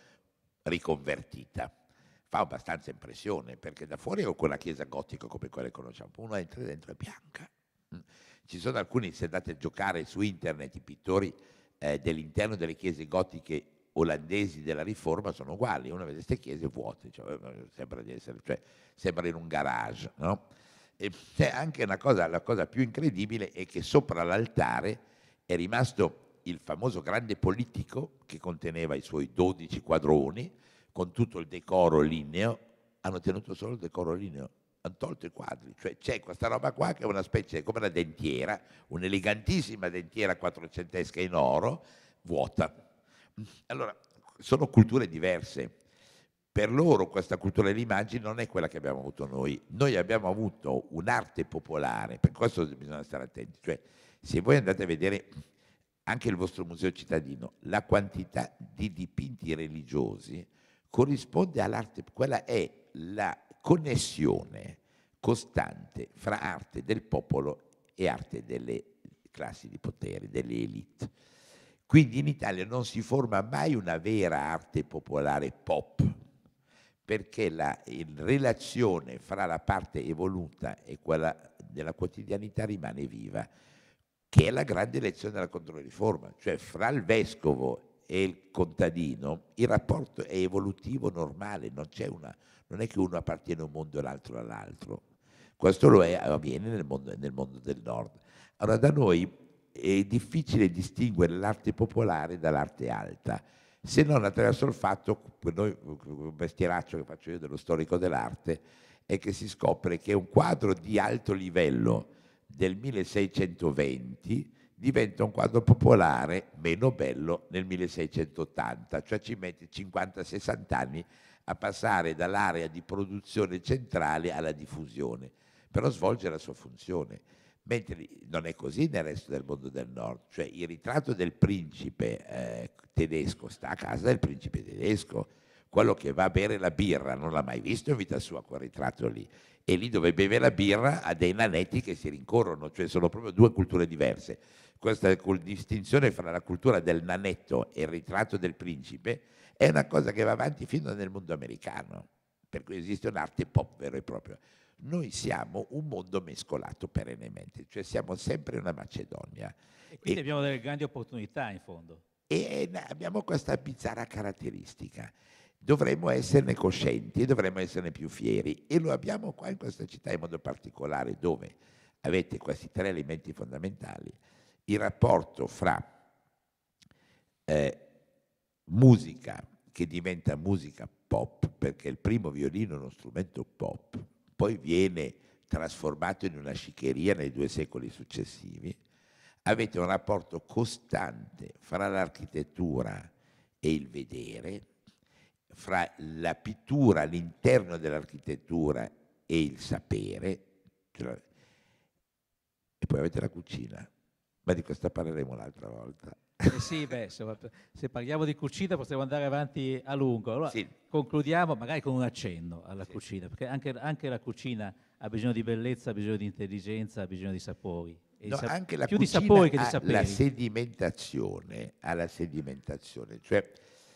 riconvertita. Fa abbastanza impressione perché da fuori ho quella chiesa gotica come quella che conosciamo, uno entra dentro è bianca. Mm. Ci sono alcuni, se andate a giocare su internet, i pittori eh, dell'interno delle chiese gotiche olandesi della riforma sono uguali, una vede queste chiese vuote, cioè, eh, eh, sembra, di essere, cioè, sembra in un garage. No? E c'è anche una cosa, la cosa più incredibile è che sopra l'altare è rimasto il famoso grande politico che conteneva i suoi 12 quadroni con tutto il decoro ligneo, hanno tenuto solo il decoro ligneo, hanno tolto i quadri, cioè c'è questa roba qua che è una specie come una dentiera, un'elegantissima dentiera quattrocentesca in oro vuota allora, sono culture diverse. Per loro questa cultura dell'immagine non è quella che abbiamo avuto noi. Noi abbiamo avuto un'arte popolare, per questo bisogna stare attenti. Cioè, se voi andate a vedere anche il vostro museo cittadino, la quantità di dipinti religiosi corrisponde all'arte, quella è la connessione costante fra arte del popolo e arte delle classi di potere, delle elite. Quindi in Italia non si forma mai una vera arte popolare pop, perché la relazione fra la parte evoluta e quella della quotidianità rimane viva, che è la grande lezione della Controriforma, cioè fra il vescovo e il contadino il rapporto è evolutivo normale, non, una, non è che uno appartiene a un mondo e l'altro all'altro. Questo lo è, avviene nel mondo, nel mondo del nord. Allora da noi è difficile distinguere l'arte popolare dall'arte alta, se non attraverso il fatto, noi, un mestieraccio che faccio io dello storico dell'arte, è che si scopre che un quadro di alto livello del 1620 diventa un quadro popolare meno bello nel 1680, cioè ci mette 50-60 anni a passare dall'area di produzione centrale alla diffusione, però svolge la sua funzione mentre non è così nel resto del mondo del nord, cioè il ritratto del principe eh, tedesco sta a casa del principe tedesco, quello che va a bere la birra, non l'ha mai visto in vita sua quel ritratto lì, e lì dove beve la birra ha dei nanetti che si rincorrono, cioè sono proprio due culture diverse. Questa distinzione fra la cultura del nanetto e il ritratto del principe è una cosa che va avanti fino nel mondo americano, per cui esiste un'arte pop vera e propria. Noi siamo un mondo mescolato perennemente, cioè siamo sempre una Macedonia. E quindi e, abbiamo delle grandi opportunità in fondo. E abbiamo questa bizzarra caratteristica. Dovremmo esserne coscienti, dovremmo esserne più fieri e lo abbiamo qua in questa città in modo particolare dove avete questi tre elementi fondamentali. Il rapporto fra eh, musica che diventa musica pop, perché il primo violino è uno strumento pop, poi viene trasformato in una sciccheria nei due secoli successivi, avete un rapporto costante fra l'architettura e il vedere, fra la pittura all'interno dell'architettura e il sapere, cioè, e poi avete la cucina, ma di questa parleremo un'altra volta. Eh sì, beh, insomma, se parliamo di cucina possiamo andare avanti a lungo. Allora sì. concludiamo magari con un accenno alla sì. cucina, perché anche, anche, la cucina ha bisogno di bellezza, ha bisogno di intelligenza, ha bisogno di sapori. No, sap- anche la più di sapori che di saperi. La sedimentazione, alla sedimentazione, cioè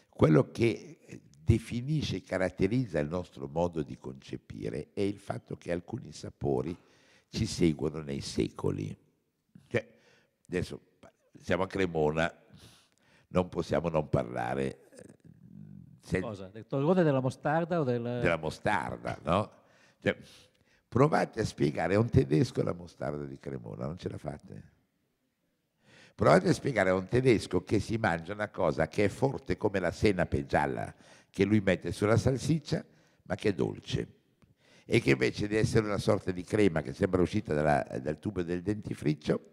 quello che eh, definisce e caratterizza il nostro modo di concepire è il fatto che alcuni sapori ci seguono nei secoli. Cioè, adesso siamo a Cremona, non possiamo non parlare. Se... Cosa? Del torrone della mostarda o del... Della mostarda, no? Cioè, provate a spiegare a un tedesco la mostarda di Cremona, non ce la fate? Provate a spiegare a un tedesco che si mangia una cosa che è forte come la senape gialla che lui mette sulla salsiccia, ma che è dolce e che invece di essere una sorta di crema che sembra uscita dalla, dal tubo del dentifricio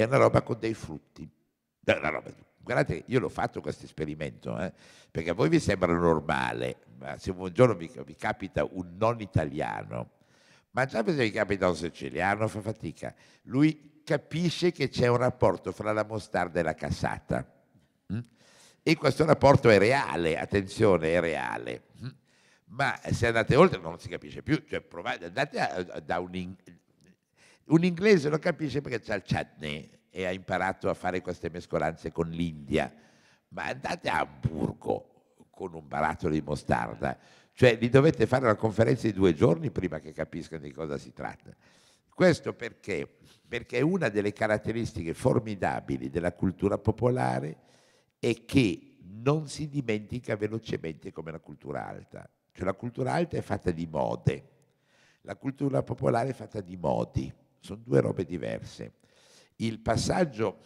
è una roba con dei frutti. Roba, guardate, io l'ho fatto questo esperimento, eh, perché a voi vi sembra normale, ma se un giorno vi, vi capita un non italiano, ma già se vi capita un siciliano fa fatica, lui capisce che c'è un rapporto fra la mostarda e la cassata. Mm? E questo rapporto è reale, attenzione, è reale. Mm? Ma se andate oltre non si capisce più, cioè provate, andate a, a, da un, un inglese lo capisce perché c'ha il chutney e ha imparato a fare queste mescolanze con l'India. Ma andate a Hamburgo con un barattolo di mostarda, cioè li dovete fare una conferenza di due giorni prima che capiscano di cosa si tratta. Questo perché? Perché una delle caratteristiche formidabili della cultura popolare è che non si dimentica velocemente come la cultura alta. Cioè la cultura alta è fatta di mode, la cultura popolare è fatta di modi sono due robe diverse. Il passaggio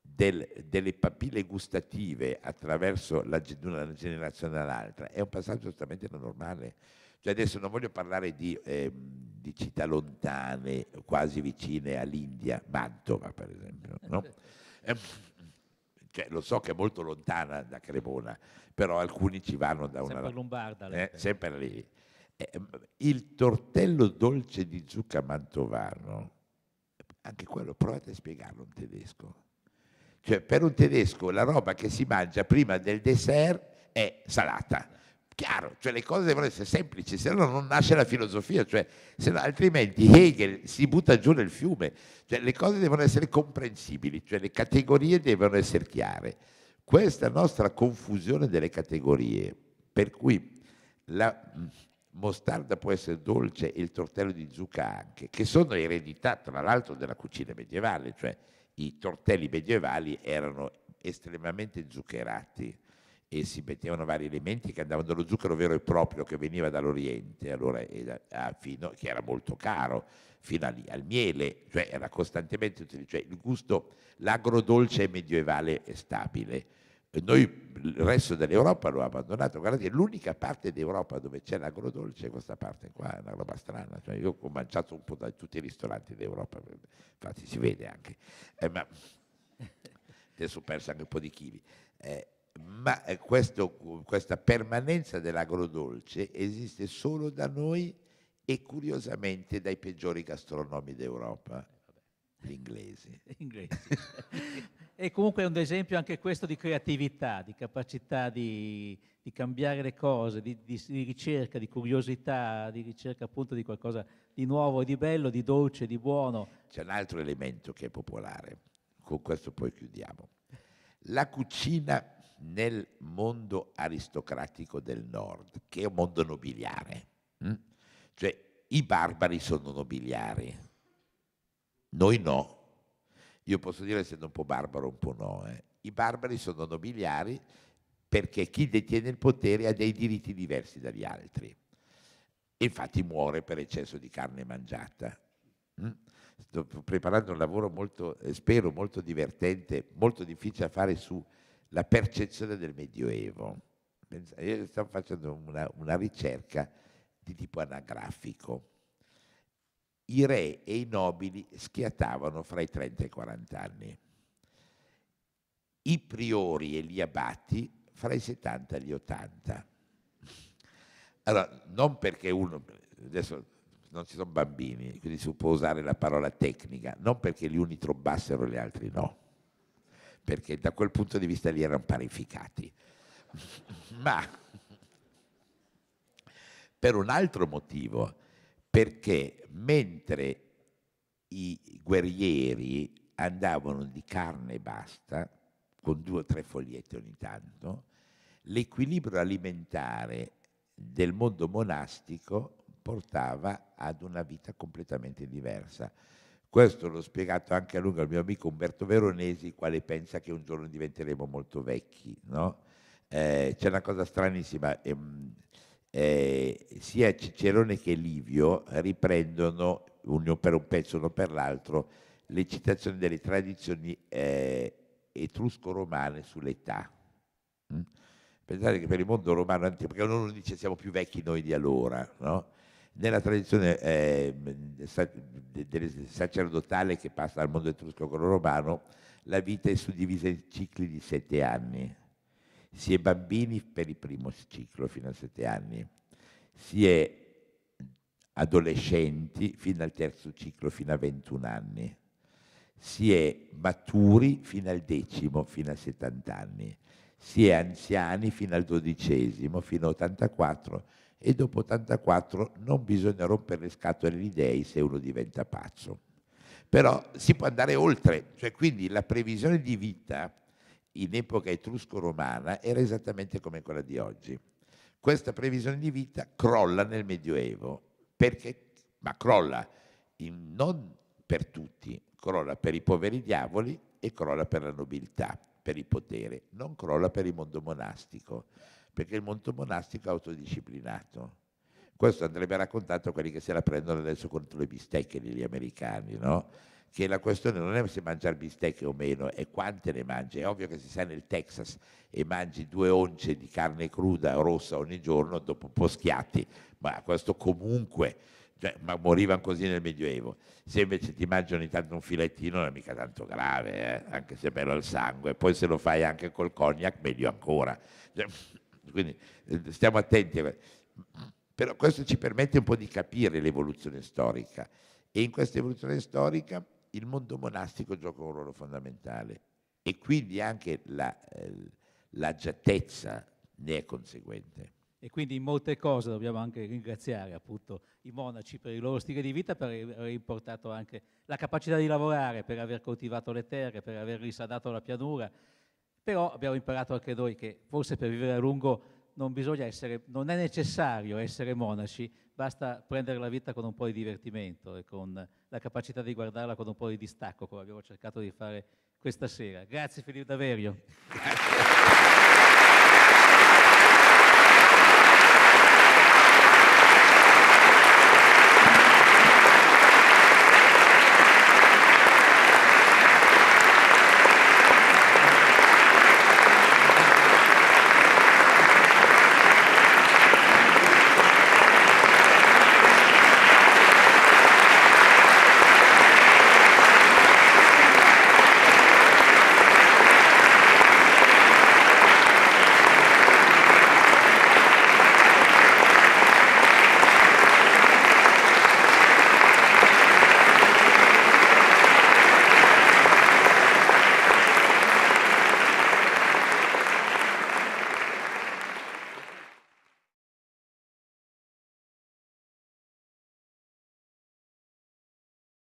del, delle papille gustative attraverso la, una generazione all'altra è un passaggio assolutamente normale. Cioè adesso non voglio parlare di, eh, di città lontane, quasi vicine all'India, Mantova per esempio. No? Eh, eh, cioè, lo so che è molto lontana da Cremona, però alcuni ci vanno da sempre una... Lombarda, eh, sempre lì. Eh, il tortello dolce di zucca mantovano, anche quello, provate a spiegarlo a un tedesco. Cioè, per un tedesco la roba che si mangia prima del dessert è salata. Chiaro, cioè le cose devono essere semplici, se no non nasce la filosofia, cioè, no, altrimenti Hegel si butta giù nel fiume. Cioè, le cose devono essere comprensibili, cioè le categorie devono essere chiare. Questa nostra confusione delle categorie, per cui la, mostarda può essere dolce e il tortello di zucca anche, che sono eredità tra l'altro della cucina medievale, cioè i tortelli medievali erano estremamente zuccherati e si mettevano vari elementi che andavano dallo zucchero vero e proprio che veniva dall'Oriente, allora, a, fino, che era molto caro, fino lì, al miele, cioè era costantemente utilizzato, cioè il gusto, l'agrodolce medievale è stabile e noi il resto dell'Europa lo ha abbandonato. Guardate, l'unica parte d'Europa dove c'è l'agrodolce è questa parte qua, è una roba strana. Cioè, io ho mangiato un po' da tutti i ristoranti d'Europa, infatti si vede anche, eh, ma adesso ho perso anche un po' di chili. Eh, ma eh, questo, questa permanenza dell'agrodolce esiste solo da noi e curiosamente dai peggiori gastronomi d'Europa, gli inglesi. inglesi. E comunque è un esempio anche questo di creatività, di capacità di, di cambiare le cose, di, di, di, ricerca, di curiosità, di ricerca appunto di qualcosa di nuovo, di bello, di dolce, di buono. C'è un altro elemento che è popolare, con questo poi chiudiamo. La cucina nel mondo aristocratico del nord, che è un mondo nobiliare. Hm? Cioè i barbari sono nobiliari, noi no io posso dire, essendo un po' barbaro, un po' no. Eh. I barbari sono nobiliari perché chi detiene il potere ha dei diritti diversi dagli altri. Infatti muore per eccesso di carne mangiata. Mm? Sto preparando un lavoro molto, eh, spero, molto divertente, molto difficile da fare sulla percezione del Medioevo. Io sto facendo una, una ricerca di tipo anagrafico i re e i nobili schiattavano fra i 30 e i 40 anni, i priori e gli abati fra i 70 e gli 80. Allora, non perché uno, adesso non ci sono bambini, quindi si può usare la parola tecnica, non perché gli uni trombassero e gli altri no, perché da quel punto di vista li erano parificati, ma per un altro motivo, perché mentre i guerrieri andavano di carne e basta, con due o tre fogliette ogni tanto, l'equilibrio alimentare del mondo monastico portava ad una vita completamente diversa. Questo l'ho spiegato anche a lungo al mio amico Umberto Veronesi, quale pensa che un giorno diventeremo molto vecchi. No? Eh, c'è una cosa stranissima. Ehm, eh, sia Cicerone che Livio riprendono uno per un pezzo, uno per l'altro, le citazioni delle tradizioni eh, etrusco-romane sull'età. Mm? Pensate che per il mondo romano antico, perché uno dice siamo più vecchi noi di allora, no? Nella tradizione eh, sacerdotale che passa dal mondo etrusco-romano, la vita è suddivisa in cicli di sette anni si è bambini per il primo ciclo fino a 7 anni, si è adolescenti fino al terzo ciclo fino a 21 anni, si è maturi fino al decimo fino a 70 anni, si è anziani fino al dodicesimo fino a 84 e dopo 84 non bisogna rompere le scatole agli dei se uno diventa pazzo. Però si può andare oltre, cioè quindi la previsione di vita in epoca etrusco-romana era esattamente come quella di oggi. Questa previsione di vita crolla nel Medioevo, perché, ma crolla in, non per tutti, crolla per i poveri diavoli e crolla per la nobiltà, per il potere, non crolla per il mondo monastico, perché il mondo monastico è autodisciplinato. Questo andrebbe raccontato a quelli che se la prendono adesso contro le bistecche degli americani, no? che la questione non è se mangiare bistecche o meno, è quante ne mangi. È ovvio che se sei nel Texas e mangi due once di carne cruda rossa ogni giorno, dopo un po' schiatti, ma questo comunque, cioè, ma morivano così nel Medioevo. Se invece ti mangi ogni tanto un filettino non è mica tanto grave, eh? anche se è bello il sangue. Poi se lo fai anche col cognac, meglio ancora. Cioè, quindi eh, stiamo attenti. Però questo ci permette un po' di capire l'evoluzione storica. E in questa evoluzione storica il mondo monastico gioca un ruolo fondamentale e quindi anche eh, l'agiatezza la, ne è conseguente. E quindi in molte cose dobbiamo anche ringraziare appunto i monaci per il loro stile di vita, per aver importato anche la capacità di lavorare, per aver coltivato le terre, per aver risanato la pianura. Però abbiamo imparato anche noi che forse per vivere a lungo non, essere, non è necessario essere monaci, basta prendere la vita con un po' di divertimento e con la capacità di guardarla con un po' di distacco, come abbiamo cercato di fare questa sera. Grazie Filippo D'Averio. Grazie.